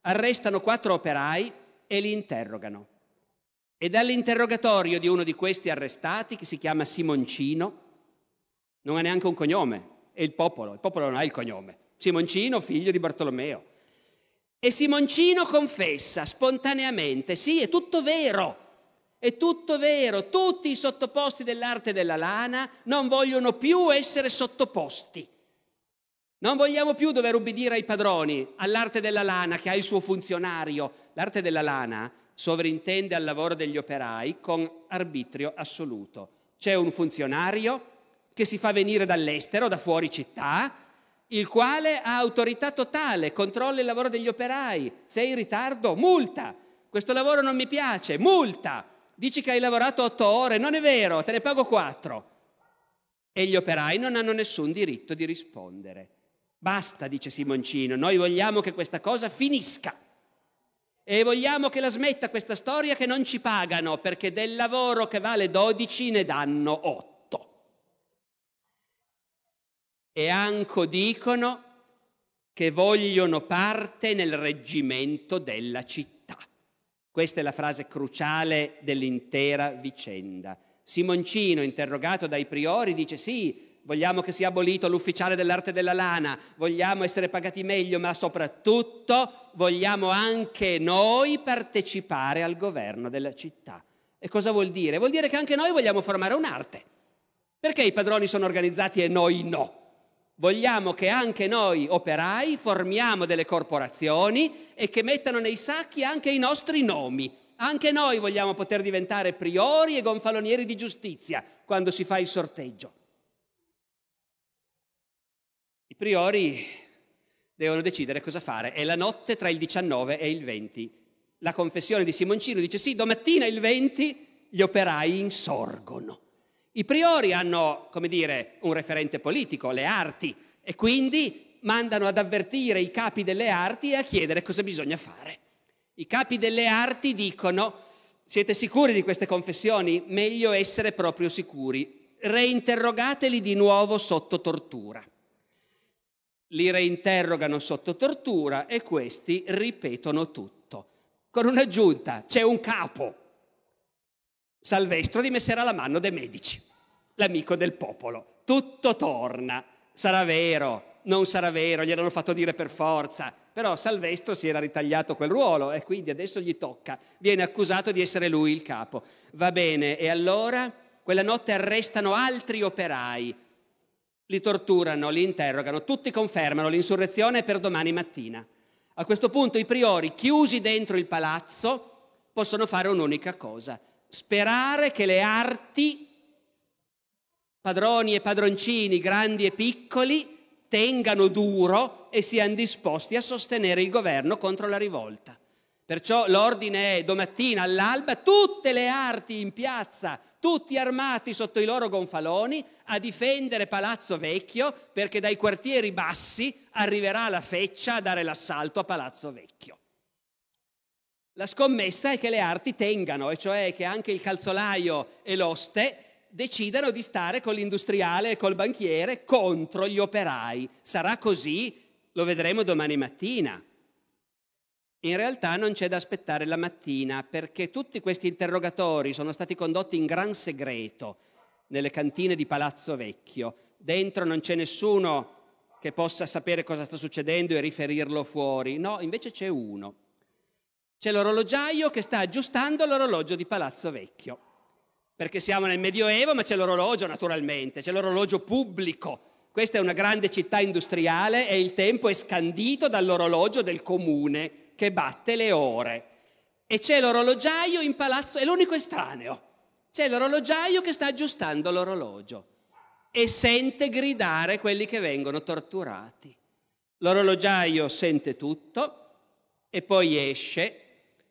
Arrestano quattro operai e li interrogano. E dall'interrogatorio di uno di questi arrestati, che si chiama Simoncino, non ha neanche un cognome, è il popolo, il popolo non ha il cognome. Simoncino, figlio di Bartolomeo. E Simoncino confessa spontaneamente, sì, è tutto vero, è tutto vero, tutti i sottoposti dell'arte della lana non vogliono più essere sottoposti. Non vogliamo più dover ubbidire ai padroni, all'arte della lana che ha il suo funzionario. L'arte della lana sovrintende al lavoro degli operai con arbitrio assoluto. C'è un funzionario che si fa venire dall'estero, da fuori città, il quale ha autorità totale, controlla il lavoro degli operai. Sei in ritardo? Multa! Questo lavoro non mi piace, multa! Dici che hai lavorato otto ore, non è vero, te ne pago quattro. E gli operai non hanno nessun diritto di rispondere. Basta, dice Simoncino, noi vogliamo che questa cosa finisca. E vogliamo che la smetta questa storia che non ci pagano perché del lavoro che vale 12 ne danno 8. E anco dicono che vogliono parte nel reggimento della città. Questa è la frase cruciale dell'intera vicenda. Simoncino, interrogato dai priori, dice sì, vogliamo che sia abolito l'ufficiale dell'arte della lana, vogliamo essere pagati meglio, ma soprattutto vogliamo anche noi partecipare al governo della città. E cosa vuol dire? Vuol dire che anche noi vogliamo formare un'arte. Perché i padroni sono organizzati e noi no? Vogliamo che anche noi operai formiamo delle corporazioni e che mettano nei sacchi anche i nostri nomi. Anche noi vogliamo poter diventare priori e gonfalonieri di giustizia quando si fa il sorteggio. I priori devono decidere cosa fare. È la notte tra il 19 e il 20. La confessione di Simoncino dice sì, domattina il 20 gli operai insorgono. I priori hanno, come dire, un referente politico, le arti, e quindi mandano ad avvertire i capi delle arti e a chiedere cosa bisogna fare. I capi delle arti dicono, siete sicuri di queste confessioni? Meglio essere proprio sicuri. Reinterrogateli di nuovo sotto tortura. Li reinterrogano sotto tortura e questi ripetono tutto. Con un'aggiunta, c'è un capo Salvestro di Messer Alamanno de' Medici, l'amico del popolo. Tutto torna, sarà vero, non sarà vero, gliel'hanno fatto dire per forza, però Salvestro si era ritagliato quel ruolo e quindi adesso gli tocca, viene accusato di essere lui il capo. Va bene, e allora quella notte arrestano altri operai, li torturano, li interrogano, tutti confermano l'insurrezione è per domani mattina. A questo punto i priori, chiusi dentro il palazzo, possono fare un'unica cosa, sperare che le arti, padroni e padroncini, grandi e piccoli, tengano duro e siano disposti a sostenere il governo contro la rivolta. Perciò l'ordine è domattina all'alba tutte le arti in piazza, tutti armati sotto i loro gonfaloni, a difendere Palazzo Vecchio perché dai quartieri bassi arriverà la feccia a dare l'assalto a Palazzo Vecchio. La scommessa è che le arti tengano, e cioè che anche il calzolaio e l'oste decidano di stare con l'industriale e col banchiere contro gli operai. Sarà così? Lo vedremo domani mattina. In realtà non c'è da aspettare la mattina perché tutti questi interrogatori sono stati condotti in gran segreto nelle cantine di Palazzo Vecchio. Dentro non c'è nessuno che possa sapere cosa sta succedendo e riferirlo fuori. No, invece c'è uno, c'è l'orologiaio che sta aggiustando l'orologio di Palazzo Vecchio, perché siamo nel Medioevo, ma c'è l'orologio naturalmente, c'è l'orologio pubblico. Questa è una grande città industriale e il tempo è scandito dall'orologio del comune che batte le ore. E c'è l'orologiaio in palazzo, è l'unico estraneo. C'è l'orologiaio che sta aggiustando l'orologio e sente gridare quelli che vengono torturati. L'orologiaio sente tutto e poi esce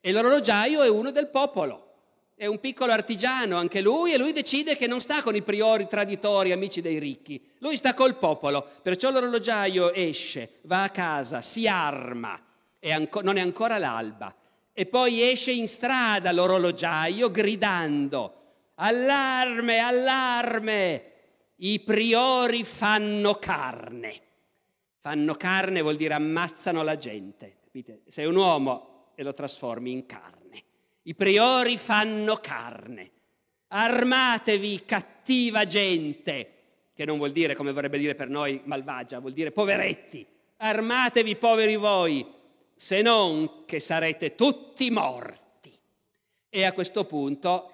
e l'orologiaio è uno del popolo, è un piccolo artigiano anche lui e lui decide che non sta con i priori traditori, amici dei ricchi, lui sta col popolo, perciò l'orologiaio esce, va a casa, si arma, è anco- non è ancora l'alba e poi esce in strada l'orologiaio gridando allarme, allarme, i priori fanno carne. Fanno carne vuol dire ammazzano la gente. Capite? Se un uomo e lo trasformi in carne. I priori fanno carne. Armatevi, cattiva gente, che non vuol dire, come vorrebbe dire per noi, malvagia, vuol dire poveretti. Armatevi, poveri voi, se non che sarete tutti morti. E a questo punto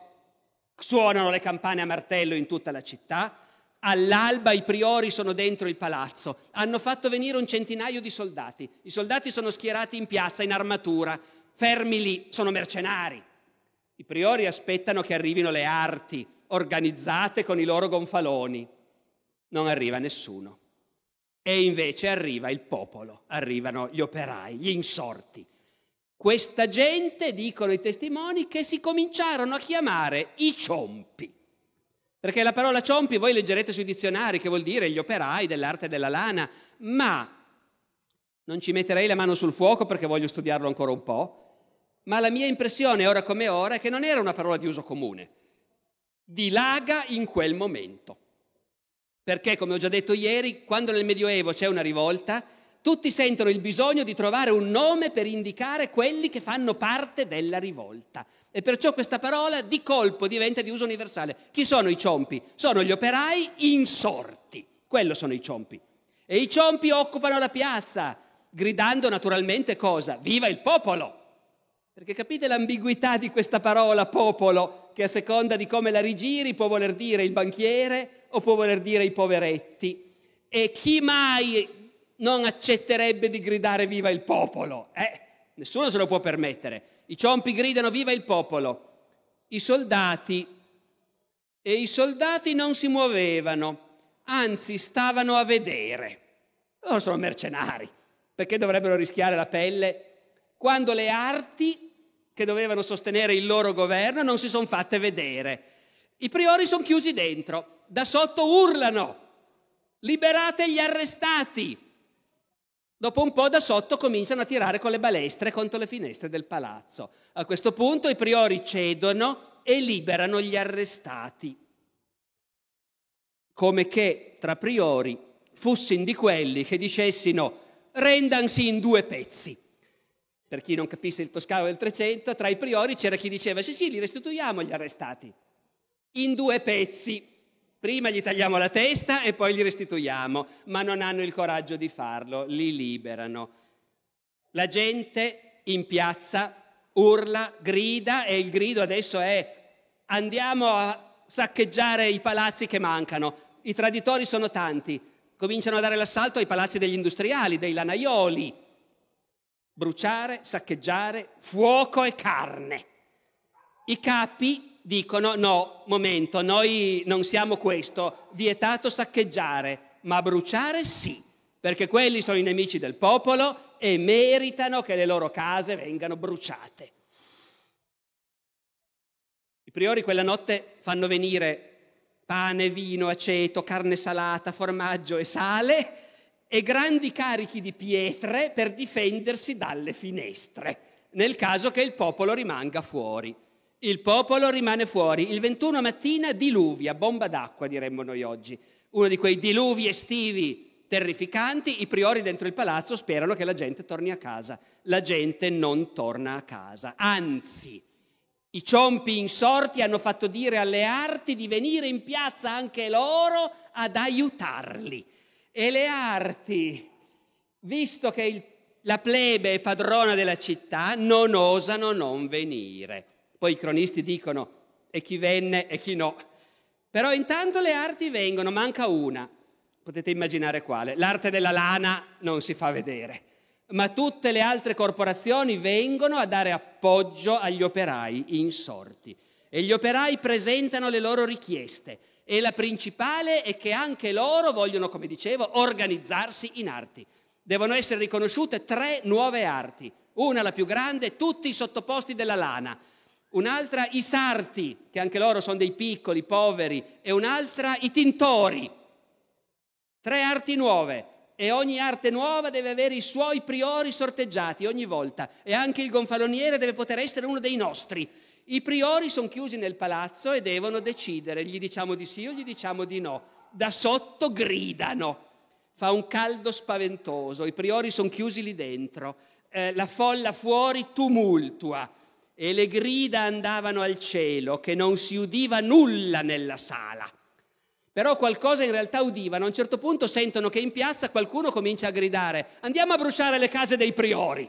suonano le campane a martello in tutta la città, All'alba i priori sono dentro il palazzo, hanno fatto venire un centinaio di soldati. I soldati sono schierati in piazza in armatura, fermi lì, sono mercenari. I priori aspettano che arrivino le arti organizzate con i loro gonfaloni. Non arriva nessuno. E invece arriva il popolo, arrivano gli operai, gli insorti. Questa gente, dicono i testimoni, che si cominciarono a chiamare i ciompi. Perché la parola ciompi voi leggerete sui dizionari che vuol dire gli operai dell'arte della lana, ma non ci metterei la mano sul fuoco perché voglio studiarlo ancora un po' ma la mia impressione, ora come ora, è che non era una parola di uso comune. Dilaga in quel momento. Perché, come ho già detto ieri, quando nel Medioevo c'è una rivolta, tutti sentono il bisogno di trovare un nome per indicare quelli che fanno parte della rivolta. E perciò questa parola di colpo diventa di uso universale. Chi sono i ciompi? Sono gli operai insorti. Quello sono i ciompi. E i ciompi occupano la piazza, gridando naturalmente cosa? Viva il popolo! Perché capite l'ambiguità di questa parola popolo, che a seconda di come la rigiri può voler dire il banchiere o può voler dire i poveretti. E chi mai non accetterebbe di gridare viva il popolo? Eh? Nessuno se lo può permettere. I ciompi gridano viva il popolo. I soldati. E i soldati non si muovevano, anzi stavano a vedere. Loro sono mercenari, perché dovrebbero rischiare la pelle quando le arti che dovevano sostenere il loro governo non si sono fatte vedere. I priori sono chiusi dentro, da sotto urlano, liberate gli arrestati. Dopo un po' da sotto cominciano a tirare con le balestre contro le finestre del palazzo. A questo punto i priori cedono e liberano gli arrestati. Come che tra priori fussin di quelli che dicessino rendansi in due pezzi per chi non capisse il toscano del 300, tra i priori c'era chi diceva sì sì, li restituiamo gli arrestati, in due pezzi. Prima gli tagliamo la testa e poi li restituiamo, ma non hanno il coraggio di farlo, li liberano. La gente in piazza urla, grida e il grido adesso è andiamo a saccheggiare i palazzi che mancano. I traditori sono tanti, cominciano a dare l'assalto ai palazzi degli industriali, dei lanaioli, bruciare, saccheggiare, fuoco e carne. I capi dicono no, momento, noi non siamo questo, vietato saccheggiare, ma bruciare sì, perché quelli sono i nemici del popolo e meritano che le loro case vengano bruciate. I priori quella notte fanno venire pane, vino, aceto, carne salata, formaggio e sale e grandi carichi di pietre per difendersi dalle finestre, nel caso che il popolo rimanga fuori. Il popolo rimane fuori. Il 21 mattina diluvia, bomba d'acqua diremmo noi oggi, uno di quei diluvi estivi terrificanti, i priori dentro il palazzo sperano che la gente torni a casa. La gente non torna a casa, anzi i ciompi insorti hanno fatto dire alle arti di venire in piazza anche loro ad aiutarli e le arti, visto che il, la plebe è padrona della città, non osano non venire. Poi i cronisti dicono e chi venne e chi no. Però intanto le arti vengono, manca una. Potete immaginare quale. L'arte della lana non si fa vedere, ma tutte le altre corporazioni vengono a dare appoggio agli operai insorti e gli operai presentano le loro richieste e la principale è che anche loro vogliono, come dicevo, organizzarsi in arti. Devono essere riconosciute tre nuove arti. Una, la più grande, tutti i sottoposti della lana. Un'altra, i sarti, che anche loro sono dei piccoli, poveri. E un'altra, i tintori. Tre arti nuove e ogni arte nuova deve avere i suoi priori sorteggiati ogni volta e anche il gonfaloniere deve poter essere uno dei nostri. I priori sono chiusi nel palazzo e devono decidere, gli diciamo di sì o gli diciamo di no. Da sotto gridano, fa un caldo spaventoso, i priori sono chiusi lì dentro, eh, la folla fuori tumultua e le grida andavano al cielo che non si udiva nulla nella sala. Però qualcosa in realtà udivano, a un certo punto sentono che in piazza qualcuno comincia a gridare andiamo a bruciare le case dei priori.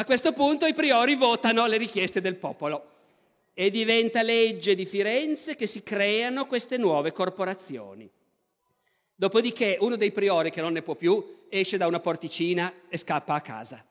A questo punto i priori votano le richieste del popolo e diventa legge di Firenze che si creano queste nuove corporazioni. Dopodiché uno dei priori che non ne può più esce da una porticina e scappa a casa.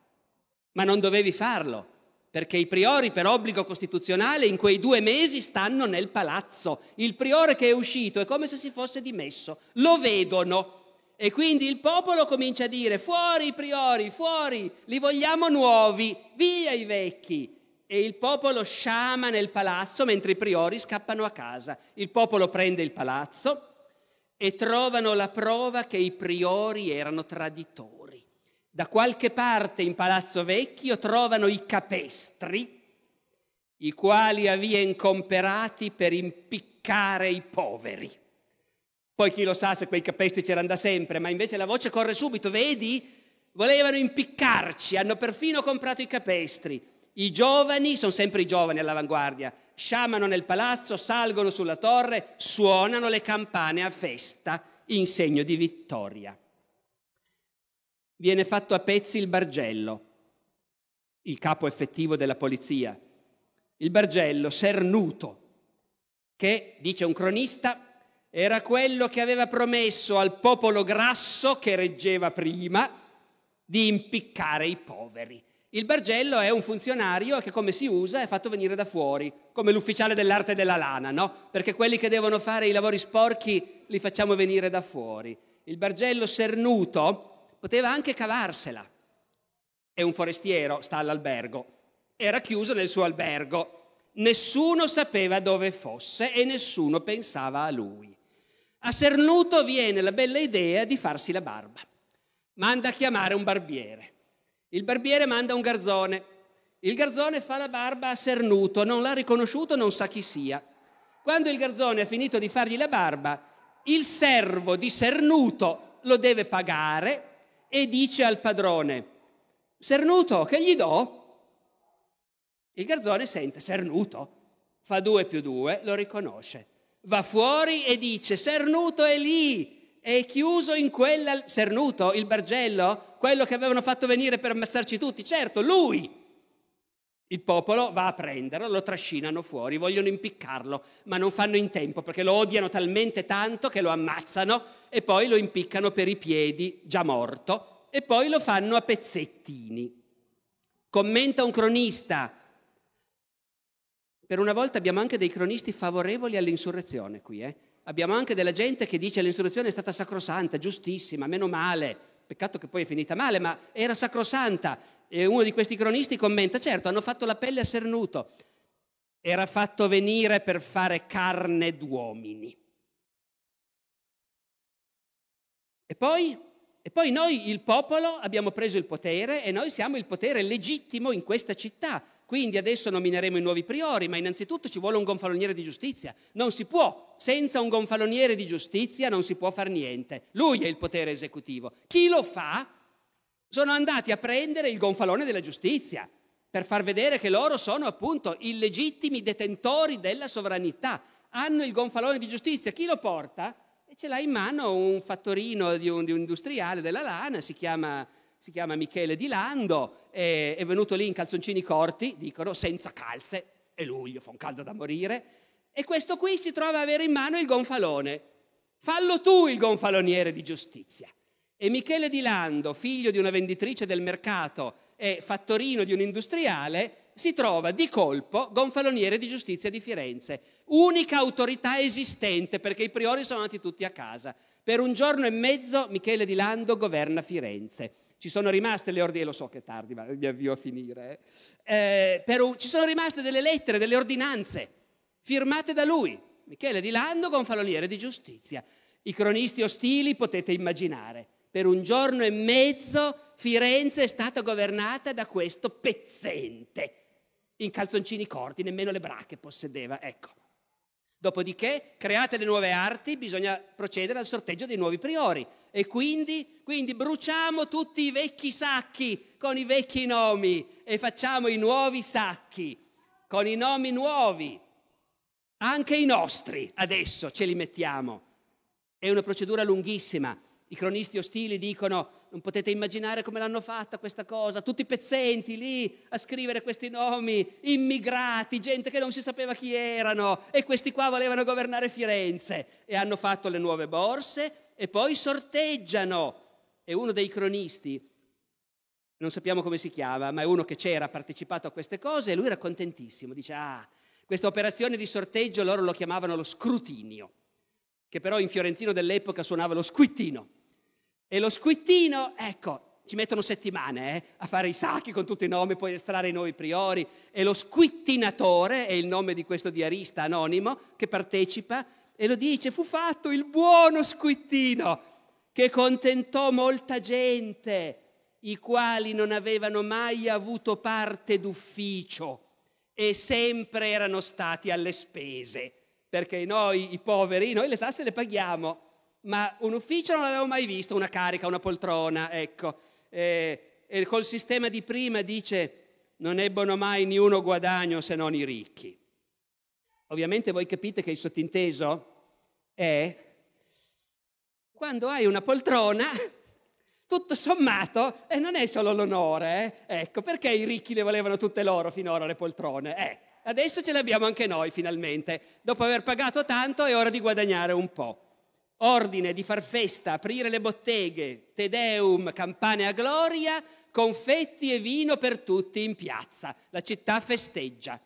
Ma non dovevi farlo, perché i priori per obbligo costituzionale in quei due mesi stanno nel palazzo. Il priore che è uscito è come se si fosse dimesso, lo vedono e quindi il popolo comincia a dire fuori i priori, fuori, li vogliamo nuovi, via i vecchi. E il popolo sciama nel palazzo mentre i priori scappano a casa. Il popolo prende il palazzo e trovano la prova che i priori erano traditori. Da qualche parte in Palazzo Vecchio trovano i capestri, i quali avien comperati per impiccare i poveri. Poi chi lo sa se quei capesti c'erano da sempre, ma invece la voce corre subito, vedi? Volevano impiccarci, hanno perfino comprato i capestri. I giovani, sono sempre i giovani all'avanguardia, sciamano nel palazzo, salgono sulla torre, suonano le campane a festa in segno di vittoria. Viene fatto a pezzi il Bargello, il capo effettivo della polizia. Il Bargello, sernuto, che, dice un cronista, era quello che aveva promesso al popolo grasso che reggeva prima di impiccare i poveri. Il Bargello è un funzionario che come si usa è fatto venire da fuori, come l'ufficiale dell'arte della lana, no? Perché quelli che devono fare i lavori sporchi li facciamo venire da fuori. Il Bargello Sernuto poteva anche cavarsela. È un forestiero, sta all'albergo. Era chiuso nel suo albergo. Nessuno sapeva dove fosse e nessuno pensava a lui. A Sernuto viene la bella idea di farsi la barba. Manda a chiamare un barbiere. Il barbiere manda un garzone. Il garzone fa la barba a Sernuto, non l'ha riconosciuto, non sa chi sia. Quando il garzone ha finito di fargli la barba, il servo di Sernuto lo deve pagare e dice al padrone, Sernuto, che gli do? Il garzone sente Sernuto, fa due più due, lo riconosce va fuori e dice Sernuto è lì, è chiuso in quella... Sernuto, il bargello, quello che avevano fatto venire per ammazzarci tutti, certo, lui. Il popolo va a prenderlo, lo trascinano fuori, vogliono impiccarlo, ma non fanno in tempo perché lo odiano talmente tanto che lo ammazzano e poi lo impiccano per i piedi, già morto, e poi lo fanno a pezzettini. Commenta un cronista, per una volta abbiamo anche dei cronisti favorevoli all'insurrezione qui, eh? abbiamo anche della gente che dice l'insurrezione è stata sacrosanta, giustissima, meno male, peccato che poi è finita male, ma era sacrosanta. E uno di questi cronisti commenta, certo, hanno fatto la pelle a Sernuto, era fatto venire per fare carne d'uomini. E poi, e poi noi, il popolo, abbiamo preso il potere e noi siamo il potere legittimo in questa città quindi adesso nomineremo i nuovi priori, ma innanzitutto ci vuole un gonfaloniere di giustizia. Non si può, senza un gonfaloniere di giustizia non si può fare niente. Lui è il potere esecutivo. Chi lo fa? Sono andati a prendere il gonfalone della giustizia per far vedere che loro sono appunto illegittimi detentori della sovranità. Hanno il gonfalone di giustizia. Chi lo porta? E ce l'ha in mano un fattorino di un, di un industriale della lana, si chiama si chiama Michele Di Lando, è, è venuto lì in calzoncini corti, dicono, senza calze, è luglio, fa un caldo da morire, e questo qui si trova a avere in mano il gonfalone. Fallo tu il gonfaloniere di giustizia. E Michele Di Lando, figlio di una venditrice del mercato e fattorino di un industriale, si trova di colpo gonfaloniere di giustizia di Firenze, unica autorità esistente perché i priori sono andati tutti a casa. Per un giorno e mezzo Michele Di Lando governa Firenze. Ci sono rimaste le ordinanze, lo so che è tardi, ma mi avvio a finire. Eh. Eh, un, ci sono rimaste delle lettere, delle ordinanze firmate da lui, Michele di Lando, gonfaloniere di giustizia. I cronisti ostili potete immaginare. Per un giorno e mezzo Firenze è stata governata da questo pezzente, in calzoncini corti, nemmeno le brache possedeva, ecco. Dopodiché, create le nuove arti, bisogna procedere al sorteggio dei nuovi priori. E quindi, quindi, bruciamo tutti i vecchi sacchi con i vecchi nomi e facciamo i nuovi sacchi con i nomi nuovi. Anche i nostri adesso ce li mettiamo. È una procedura lunghissima. I cronisti ostili dicono non potete immaginare come l'hanno fatta questa cosa, tutti pezzenti lì a scrivere questi nomi, immigrati, gente che non si sapeva chi erano e questi qua volevano governare Firenze e hanno fatto le nuove borse e poi sorteggiano. E uno dei cronisti, non sappiamo come si chiama, ma è uno che c'era ha partecipato a queste cose e lui era contentissimo, dice ah, questa operazione di sorteggio loro lo chiamavano lo scrutinio, che però in fiorentino dell'epoca suonava lo squittino e lo squittino, ecco, ci mettono settimane eh, a fare i sacchi con tutti i nomi, poi estrarre i nuovi priori. E lo squittinatore è il nome di questo diarista anonimo che partecipa e lo dice, fu fatto il buono squittino che contentò molta gente, i quali non avevano mai avuto parte d'ufficio e sempre erano stati alle spese, perché noi i poveri, noi le tasse le paghiamo, ma un ufficio non l'avevo mai visto, una carica, una poltrona, ecco. E, e col sistema di prima dice non ebbono mai niuno guadagno se non i ricchi. Ovviamente voi capite che il sottinteso è quando hai una poltrona, tutto sommato, e non è solo l'onore, eh? ecco, perché i ricchi le volevano tutte loro finora le poltrone? Eh, adesso ce le abbiamo anche noi finalmente, dopo aver pagato tanto è ora di guadagnare un po' ordine di far festa, aprire le botteghe, tedeum, campane a gloria, confetti e vino per tutti in piazza. La città festeggia,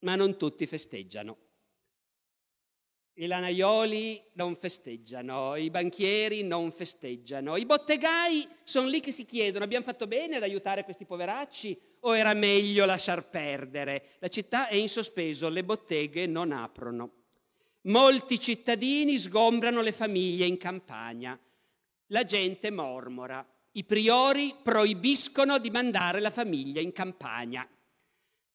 ma non tutti festeggiano. I lanaioli non festeggiano, i banchieri non festeggiano, i bottegai sono lì che si chiedono abbiamo fatto bene ad aiutare questi poveracci o era meglio lasciar perdere? La città è in sospeso, le botteghe non aprono. Molti cittadini sgombrano le famiglie in campagna. La gente mormora. I priori proibiscono di mandare la famiglia in campagna.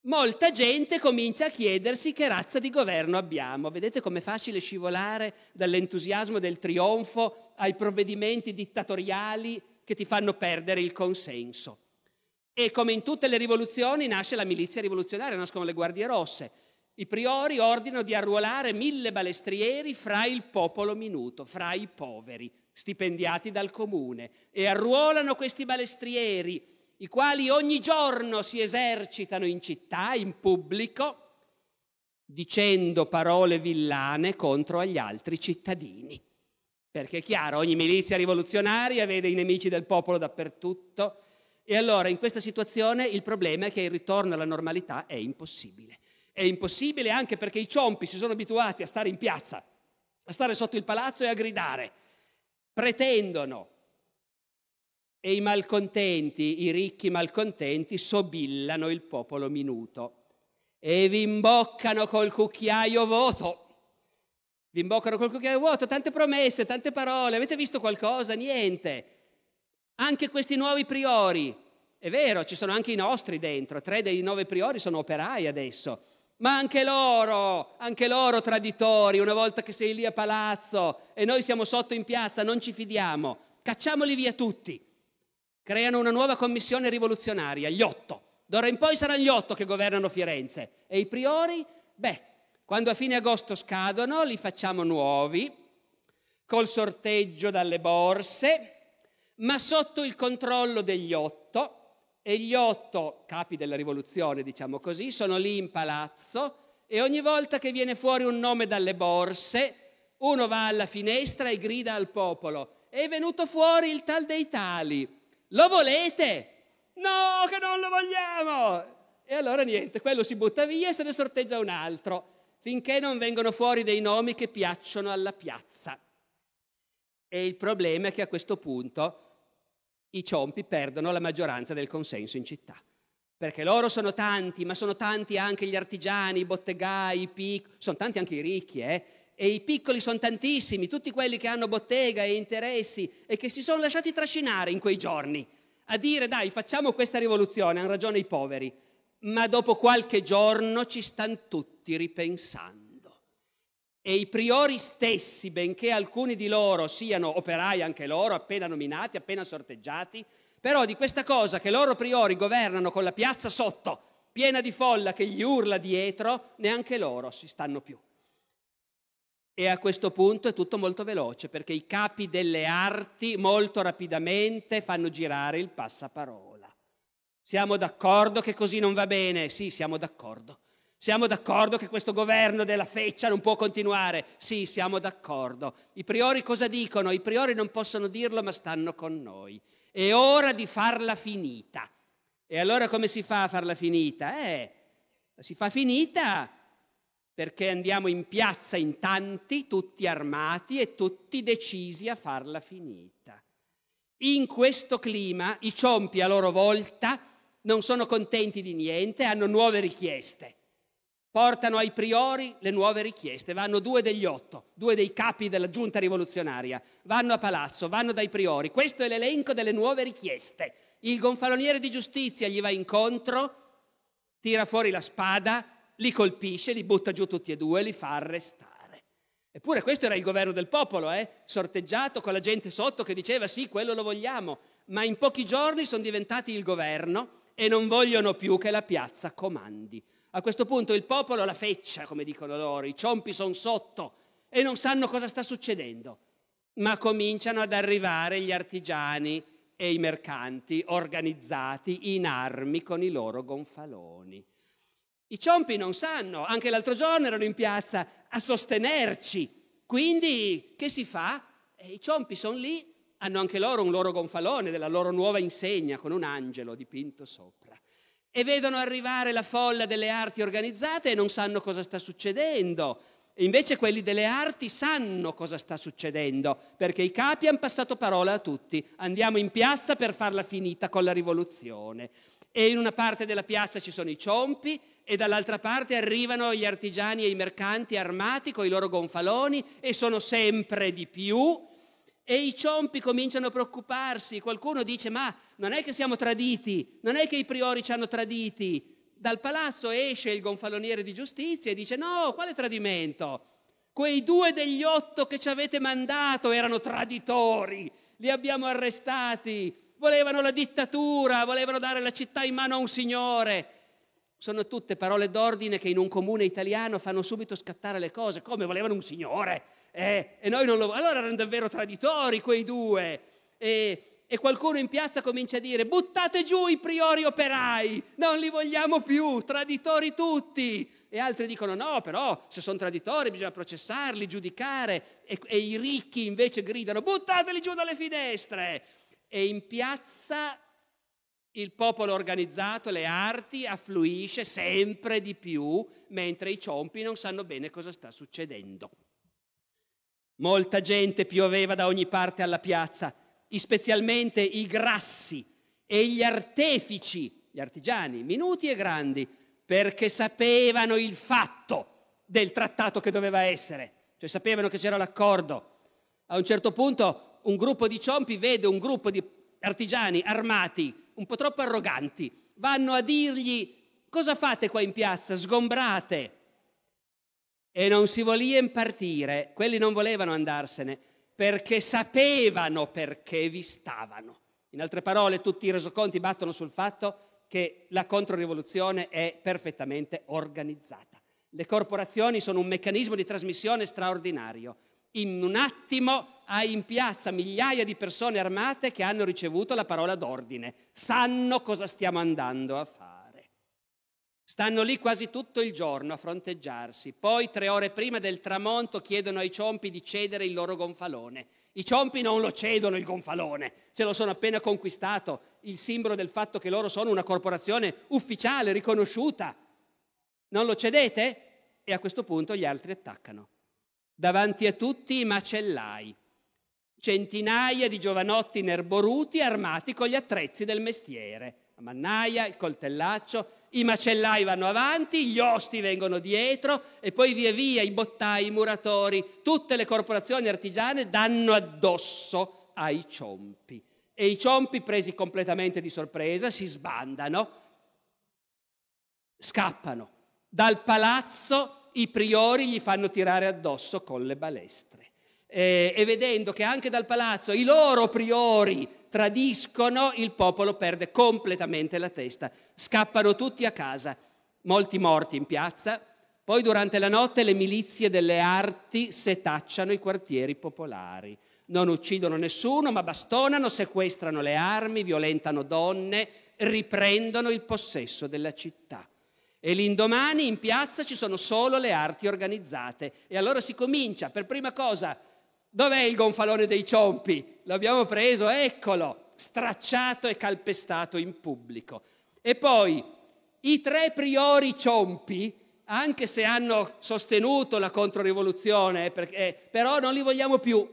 Molta gente comincia a chiedersi che razza di governo abbiamo. Vedete com'è facile scivolare dall'entusiasmo del trionfo ai provvedimenti dittatoriali che ti fanno perdere il consenso. E come in tutte le rivoluzioni nasce la milizia rivoluzionaria, nascono le guardie rosse i priori ordinano di arruolare mille balestrieri fra il popolo minuto, fra i poveri, stipendiati dal comune, e arruolano questi balestrieri, i quali ogni giorno si esercitano in città, in pubblico, dicendo parole villane contro gli altri cittadini. Perché è chiaro, ogni milizia rivoluzionaria vede i nemici del popolo dappertutto. E allora in questa situazione il problema è che il ritorno alla normalità è impossibile è impossibile anche perché i ciompi si sono abituati a stare in piazza, a stare sotto il palazzo e a gridare. Pretendono. E i malcontenti, i ricchi malcontenti, sobillano il popolo minuto e vi imboccano col cucchiaio vuoto. Vi imboccano col cucchiaio vuoto, tante promesse, tante parole. Avete visto qualcosa? Niente. Anche questi nuovi priori, è vero, ci sono anche i nostri dentro, tre dei nove priori sono operai adesso, ma anche loro, anche loro traditori, una volta che sei lì a palazzo e noi siamo sotto in piazza, non ci fidiamo, cacciamoli via tutti. Creano una nuova commissione rivoluzionaria, gli otto. D'ora in poi saranno gli otto che governano Firenze. E i priori, beh, quando a fine agosto scadono, li facciamo nuovi, col sorteggio dalle borse, ma sotto il controllo degli otto e gli otto capi della rivoluzione, diciamo così, sono lì in palazzo e ogni volta che viene fuori un nome dalle borse, uno va alla finestra e grida al popolo, è venuto fuori il tal dei tali, lo volete? No, che non lo vogliamo! E allora niente, quello si butta via e se ne sorteggia un altro, finché non vengono fuori dei nomi che piacciono alla piazza. E il problema è che a questo punto i ciompi perdono la maggioranza del consenso in città. Perché loro sono tanti, ma sono tanti anche gli artigiani, i bottegai, i piccoli, sono tanti anche i ricchi, eh? E i piccoli sono tantissimi, tutti quelli che hanno bottega e interessi e che si sono lasciati trascinare in quei giorni a dire dai facciamo questa rivoluzione, hanno ragione i poveri, ma dopo qualche giorno ci stanno tutti ripensando. E i priori stessi, benché alcuni di loro siano operai anche loro, appena nominati, appena sorteggiati, però di questa cosa che loro priori governano con la piazza sotto, piena di folla che gli urla dietro, neanche loro si stanno più. E a questo punto è tutto molto veloce perché i capi delle arti molto rapidamente fanno girare il passaparola. Siamo d'accordo che così non va bene? Sì, siamo d'accordo. Siamo d'accordo che questo governo della feccia non può continuare? Sì, siamo d'accordo. I priori cosa dicono? I priori non possono dirlo, ma stanno con noi. È ora di farla finita. E allora come si fa a farla finita? Eh, si fa finita perché andiamo in piazza in tanti, tutti armati e tutti decisi a farla finita. In questo clima i ciompi a loro volta non sono contenti di niente, hanno nuove richieste portano ai priori le nuove richieste. Vanno due degli otto, due dei capi della giunta rivoluzionaria, vanno a palazzo, vanno dai priori. Questo è l'elenco delle nuove richieste. Il gonfaloniere di giustizia gli va incontro, tira fuori la spada, li colpisce, li butta giù tutti e due, li fa arrestare. Eppure questo era il governo del popolo, eh? sorteggiato con la gente sotto che diceva sì, quello lo vogliamo, ma in pochi giorni sono diventati il governo e non vogliono più che la piazza comandi. A questo punto il popolo la feccia, come dicono loro, i ciompi sono sotto e non sanno cosa sta succedendo, ma cominciano ad arrivare gli artigiani e i mercanti organizzati in armi con i loro gonfaloni. I ciompi non sanno, anche l'altro giorno erano in piazza a sostenerci, quindi che si fa? I ciompi sono lì, hanno anche loro un loro gonfalone della loro nuova insegna con un angelo dipinto sopra e vedono arrivare la folla delle arti organizzate e non sanno cosa sta succedendo. E invece quelli delle arti sanno cosa sta succedendo, perché i capi hanno passato parola a tutti. Andiamo in piazza per farla finita con la rivoluzione. E in una parte della piazza ci sono i ciompi e dall'altra parte arrivano gli artigiani e i mercanti armati con i loro gonfaloni e sono sempre di più e i ciompi cominciano a preoccuparsi, qualcuno dice ma non è che siamo traditi, non è che i priori ci hanno traditi. Dal palazzo esce il gonfaloniere di giustizia e dice no, quale tradimento? Quei due degli otto che ci avete mandato erano traditori, li abbiamo arrestati, volevano la dittatura, volevano dare la città in mano a un signore. Sono tutte parole d'ordine che in un comune italiano fanno subito scattare le cose, come volevano un signore, eh, e noi non lo vogliamo. Allora erano davvero traditori quei due. E, e, qualcuno in piazza comincia a dire buttate giù i priori operai, non li vogliamo più, traditori tutti. E altri dicono no, però se sono traditori bisogna processarli, giudicare. E, e i ricchi invece gridano buttateli giù dalle finestre. E in piazza il popolo organizzato, le arti, affluisce sempre di più, mentre i ciompi non sanno bene cosa sta succedendo. Molta gente pioveva da ogni parte alla piazza, specialmente i grassi e gli artefici, gli artigiani, minuti e grandi, perché sapevano il fatto del trattato che doveva essere, cioè sapevano che c'era l'accordo. A un certo punto un gruppo di ciompi vede un gruppo di artigiani armati, un po' troppo arroganti, vanno a dirgli cosa fate qua in piazza, sgombrate, e non si volì impartire, quelli non volevano andarsene perché sapevano perché vi stavano. In altre parole, tutti i resoconti battono sul fatto che la controrivoluzione è perfettamente organizzata. Le corporazioni sono un meccanismo di trasmissione straordinario. In un attimo hai in piazza migliaia di persone armate che hanno ricevuto la parola d'ordine, sanno cosa stiamo andando a fare. Stanno lì quasi tutto il giorno a fronteggiarsi, poi tre ore prima del tramonto chiedono ai ciompi di cedere il loro gonfalone. I ciompi non lo cedono il gonfalone, se lo sono appena conquistato, il simbolo del fatto che loro sono una corporazione ufficiale, riconosciuta. Non lo cedete? E a questo punto gli altri attaccano. Davanti a tutti i macellai, centinaia di giovanotti nerboruti armati con gli attrezzi del mestiere, la mannaia, il coltellaccio, i macellai vanno avanti, gli osti vengono dietro e poi via via i bottai, i muratori, tutte le corporazioni artigiane danno addosso ai ciompi. E i ciompi, presi completamente di sorpresa, si sbandano, scappano. Dal palazzo i priori gli fanno tirare addosso con le balestre. e, eh, e vedendo che anche dal palazzo i loro priori tradiscono, il popolo perde completamente la testa. Scappano tutti a casa, molti morti in piazza. Poi durante la notte le milizie delle arti setacciano i quartieri popolari. Non uccidono nessuno, ma bastonano, sequestrano le armi, violentano donne, riprendono il possesso della città. E l'indomani in piazza ci sono solo le arti organizzate. E allora si comincia per prima cosa Dov'è il gonfalone dei ciompi? L'abbiamo preso, eccolo, stracciato e calpestato in pubblico. E poi i tre priori ciompi, anche se hanno sostenuto la controrivoluzione, eh, perché, eh, però non li vogliamo più.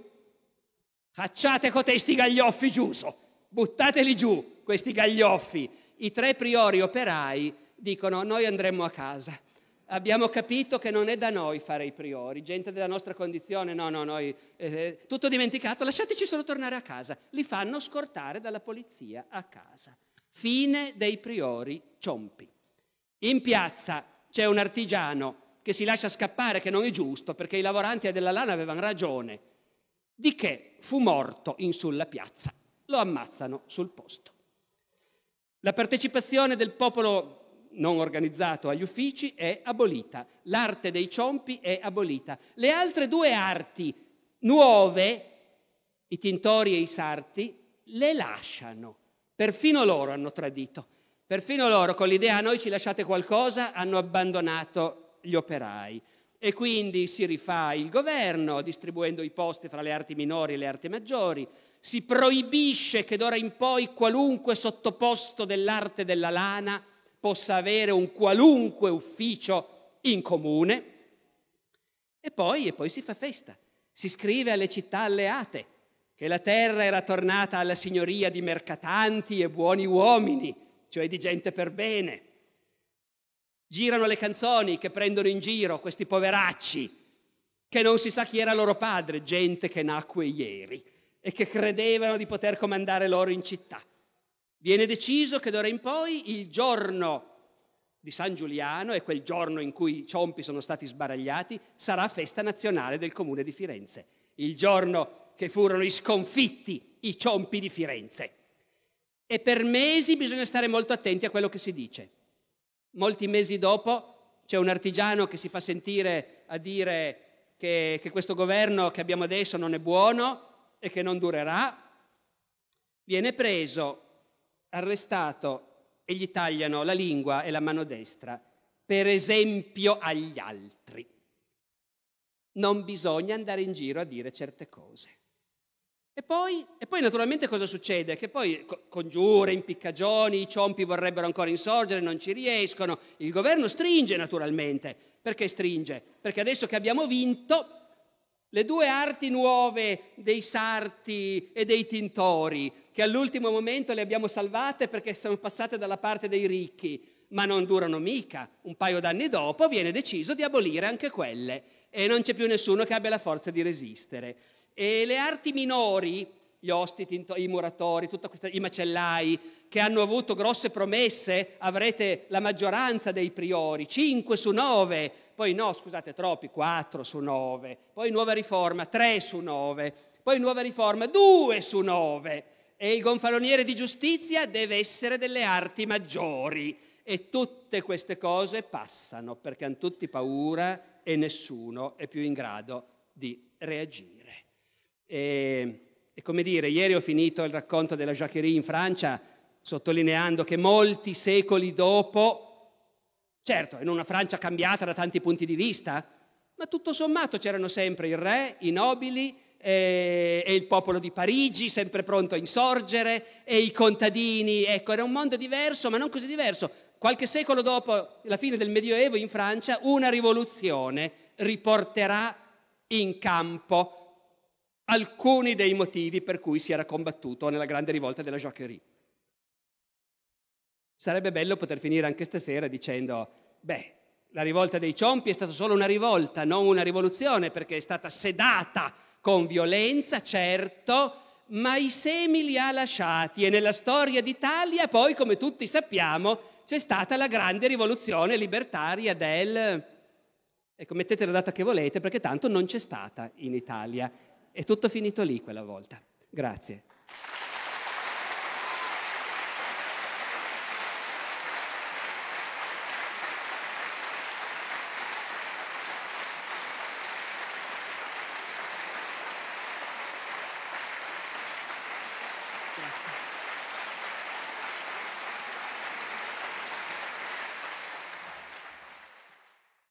Cacciate cotesti gaglioffi giuso, buttateli giù questi gaglioffi. I tre priori operai dicono noi andremo a casa abbiamo capito che non è da noi fare i priori, gente della nostra condizione, no, no, noi, eh, eh, tutto dimenticato, lasciateci solo tornare a casa. Li fanno scortare dalla polizia a casa. Fine dei priori ciompi. In piazza c'è un artigiano che si lascia scappare, che non è giusto, perché i lavoranti della lana avevano ragione, di che fu morto in sulla piazza. Lo ammazzano sul posto. La partecipazione del popolo non organizzato agli uffici è abolita, l'arte dei ciompi è abolita. Le altre due arti nuove, i tintori e i sarti, le lasciano. Perfino loro hanno tradito, perfino loro con l'idea a noi ci lasciate qualcosa hanno abbandonato gli operai. E quindi si rifà il governo distribuendo i posti fra le arti minori e le arti maggiori, si proibisce che d'ora in poi qualunque sottoposto dell'arte della lana possa avere un qualunque ufficio in comune. E poi, e poi si fa festa, si scrive alle città alleate che la terra era tornata alla signoria di mercatanti e buoni uomini, cioè di gente per bene. Girano le canzoni che prendono in giro questi poveracci, che non si sa chi era loro padre, gente che nacque ieri e che credevano di poter comandare loro in città. Viene deciso che d'ora in poi il giorno di San Giuliano, e quel giorno in cui i ciompi sono stati sbaragliati, sarà festa nazionale del comune di Firenze. Il giorno che furono i sconfitti i ciompi di Firenze. E per mesi bisogna stare molto attenti a quello che si dice. Molti mesi dopo c'è un artigiano che si fa sentire a dire che, che, questo governo che abbiamo adesso non è buono e che non durerà, viene preso arrestato e gli tagliano la lingua e la mano destra, per esempio agli altri. Non bisogna andare in giro a dire certe cose. E poi, e poi naturalmente cosa succede? Che poi congiure, impiccagioni, i ciompi vorrebbero ancora insorgere, non ci riescono. Il governo stringe naturalmente. Perché stringe? Perché adesso che abbiamo vinto le due arti nuove dei sarti e dei tintori, che all'ultimo momento le abbiamo salvate perché sono passate dalla parte dei ricchi, ma non durano mica. Un paio d'anni dopo viene deciso di abolire anche quelle e non c'è più nessuno che abbia la forza di resistere. E le arti minori, gli osti, i muratori, questa, i macellai, che hanno avuto grosse promesse, avrete la maggioranza dei priori, 5 su 9 poi no, scusate, troppi, 4 su 9, poi nuova riforma, 3 su 9, poi nuova riforma, 2 su 9. E il gonfaloniere di giustizia deve essere delle arti maggiori. E tutte queste cose passano perché hanno tutti paura e nessuno è più in grado di reagire. E, e come dire, ieri ho finito il racconto della Jacquerie in Francia sottolineando che molti secoli dopo Certo, in una Francia cambiata da tanti punti di vista, ma tutto sommato c'erano sempre il re, i nobili eh, e il popolo di Parigi, sempre pronto a insorgere, e i contadini. Ecco, era un mondo diverso, ma non così diverso. Qualche secolo dopo la fine del Medioevo in Francia, una rivoluzione riporterà in campo alcuni dei motivi per cui si era combattuto nella grande rivolta della Jacquerie. Sarebbe bello poter finire anche stasera dicendo, beh, la rivolta dei Ciompi è stata solo una rivolta, non una rivoluzione, perché è stata sedata con violenza, certo, ma i semi li ha lasciati e nella storia d'Italia poi, come tutti sappiamo, c'è stata la grande rivoluzione libertaria del... Ecco, mettete la data che volete perché tanto non c'è stata in Italia. È tutto finito lì quella volta. Grazie.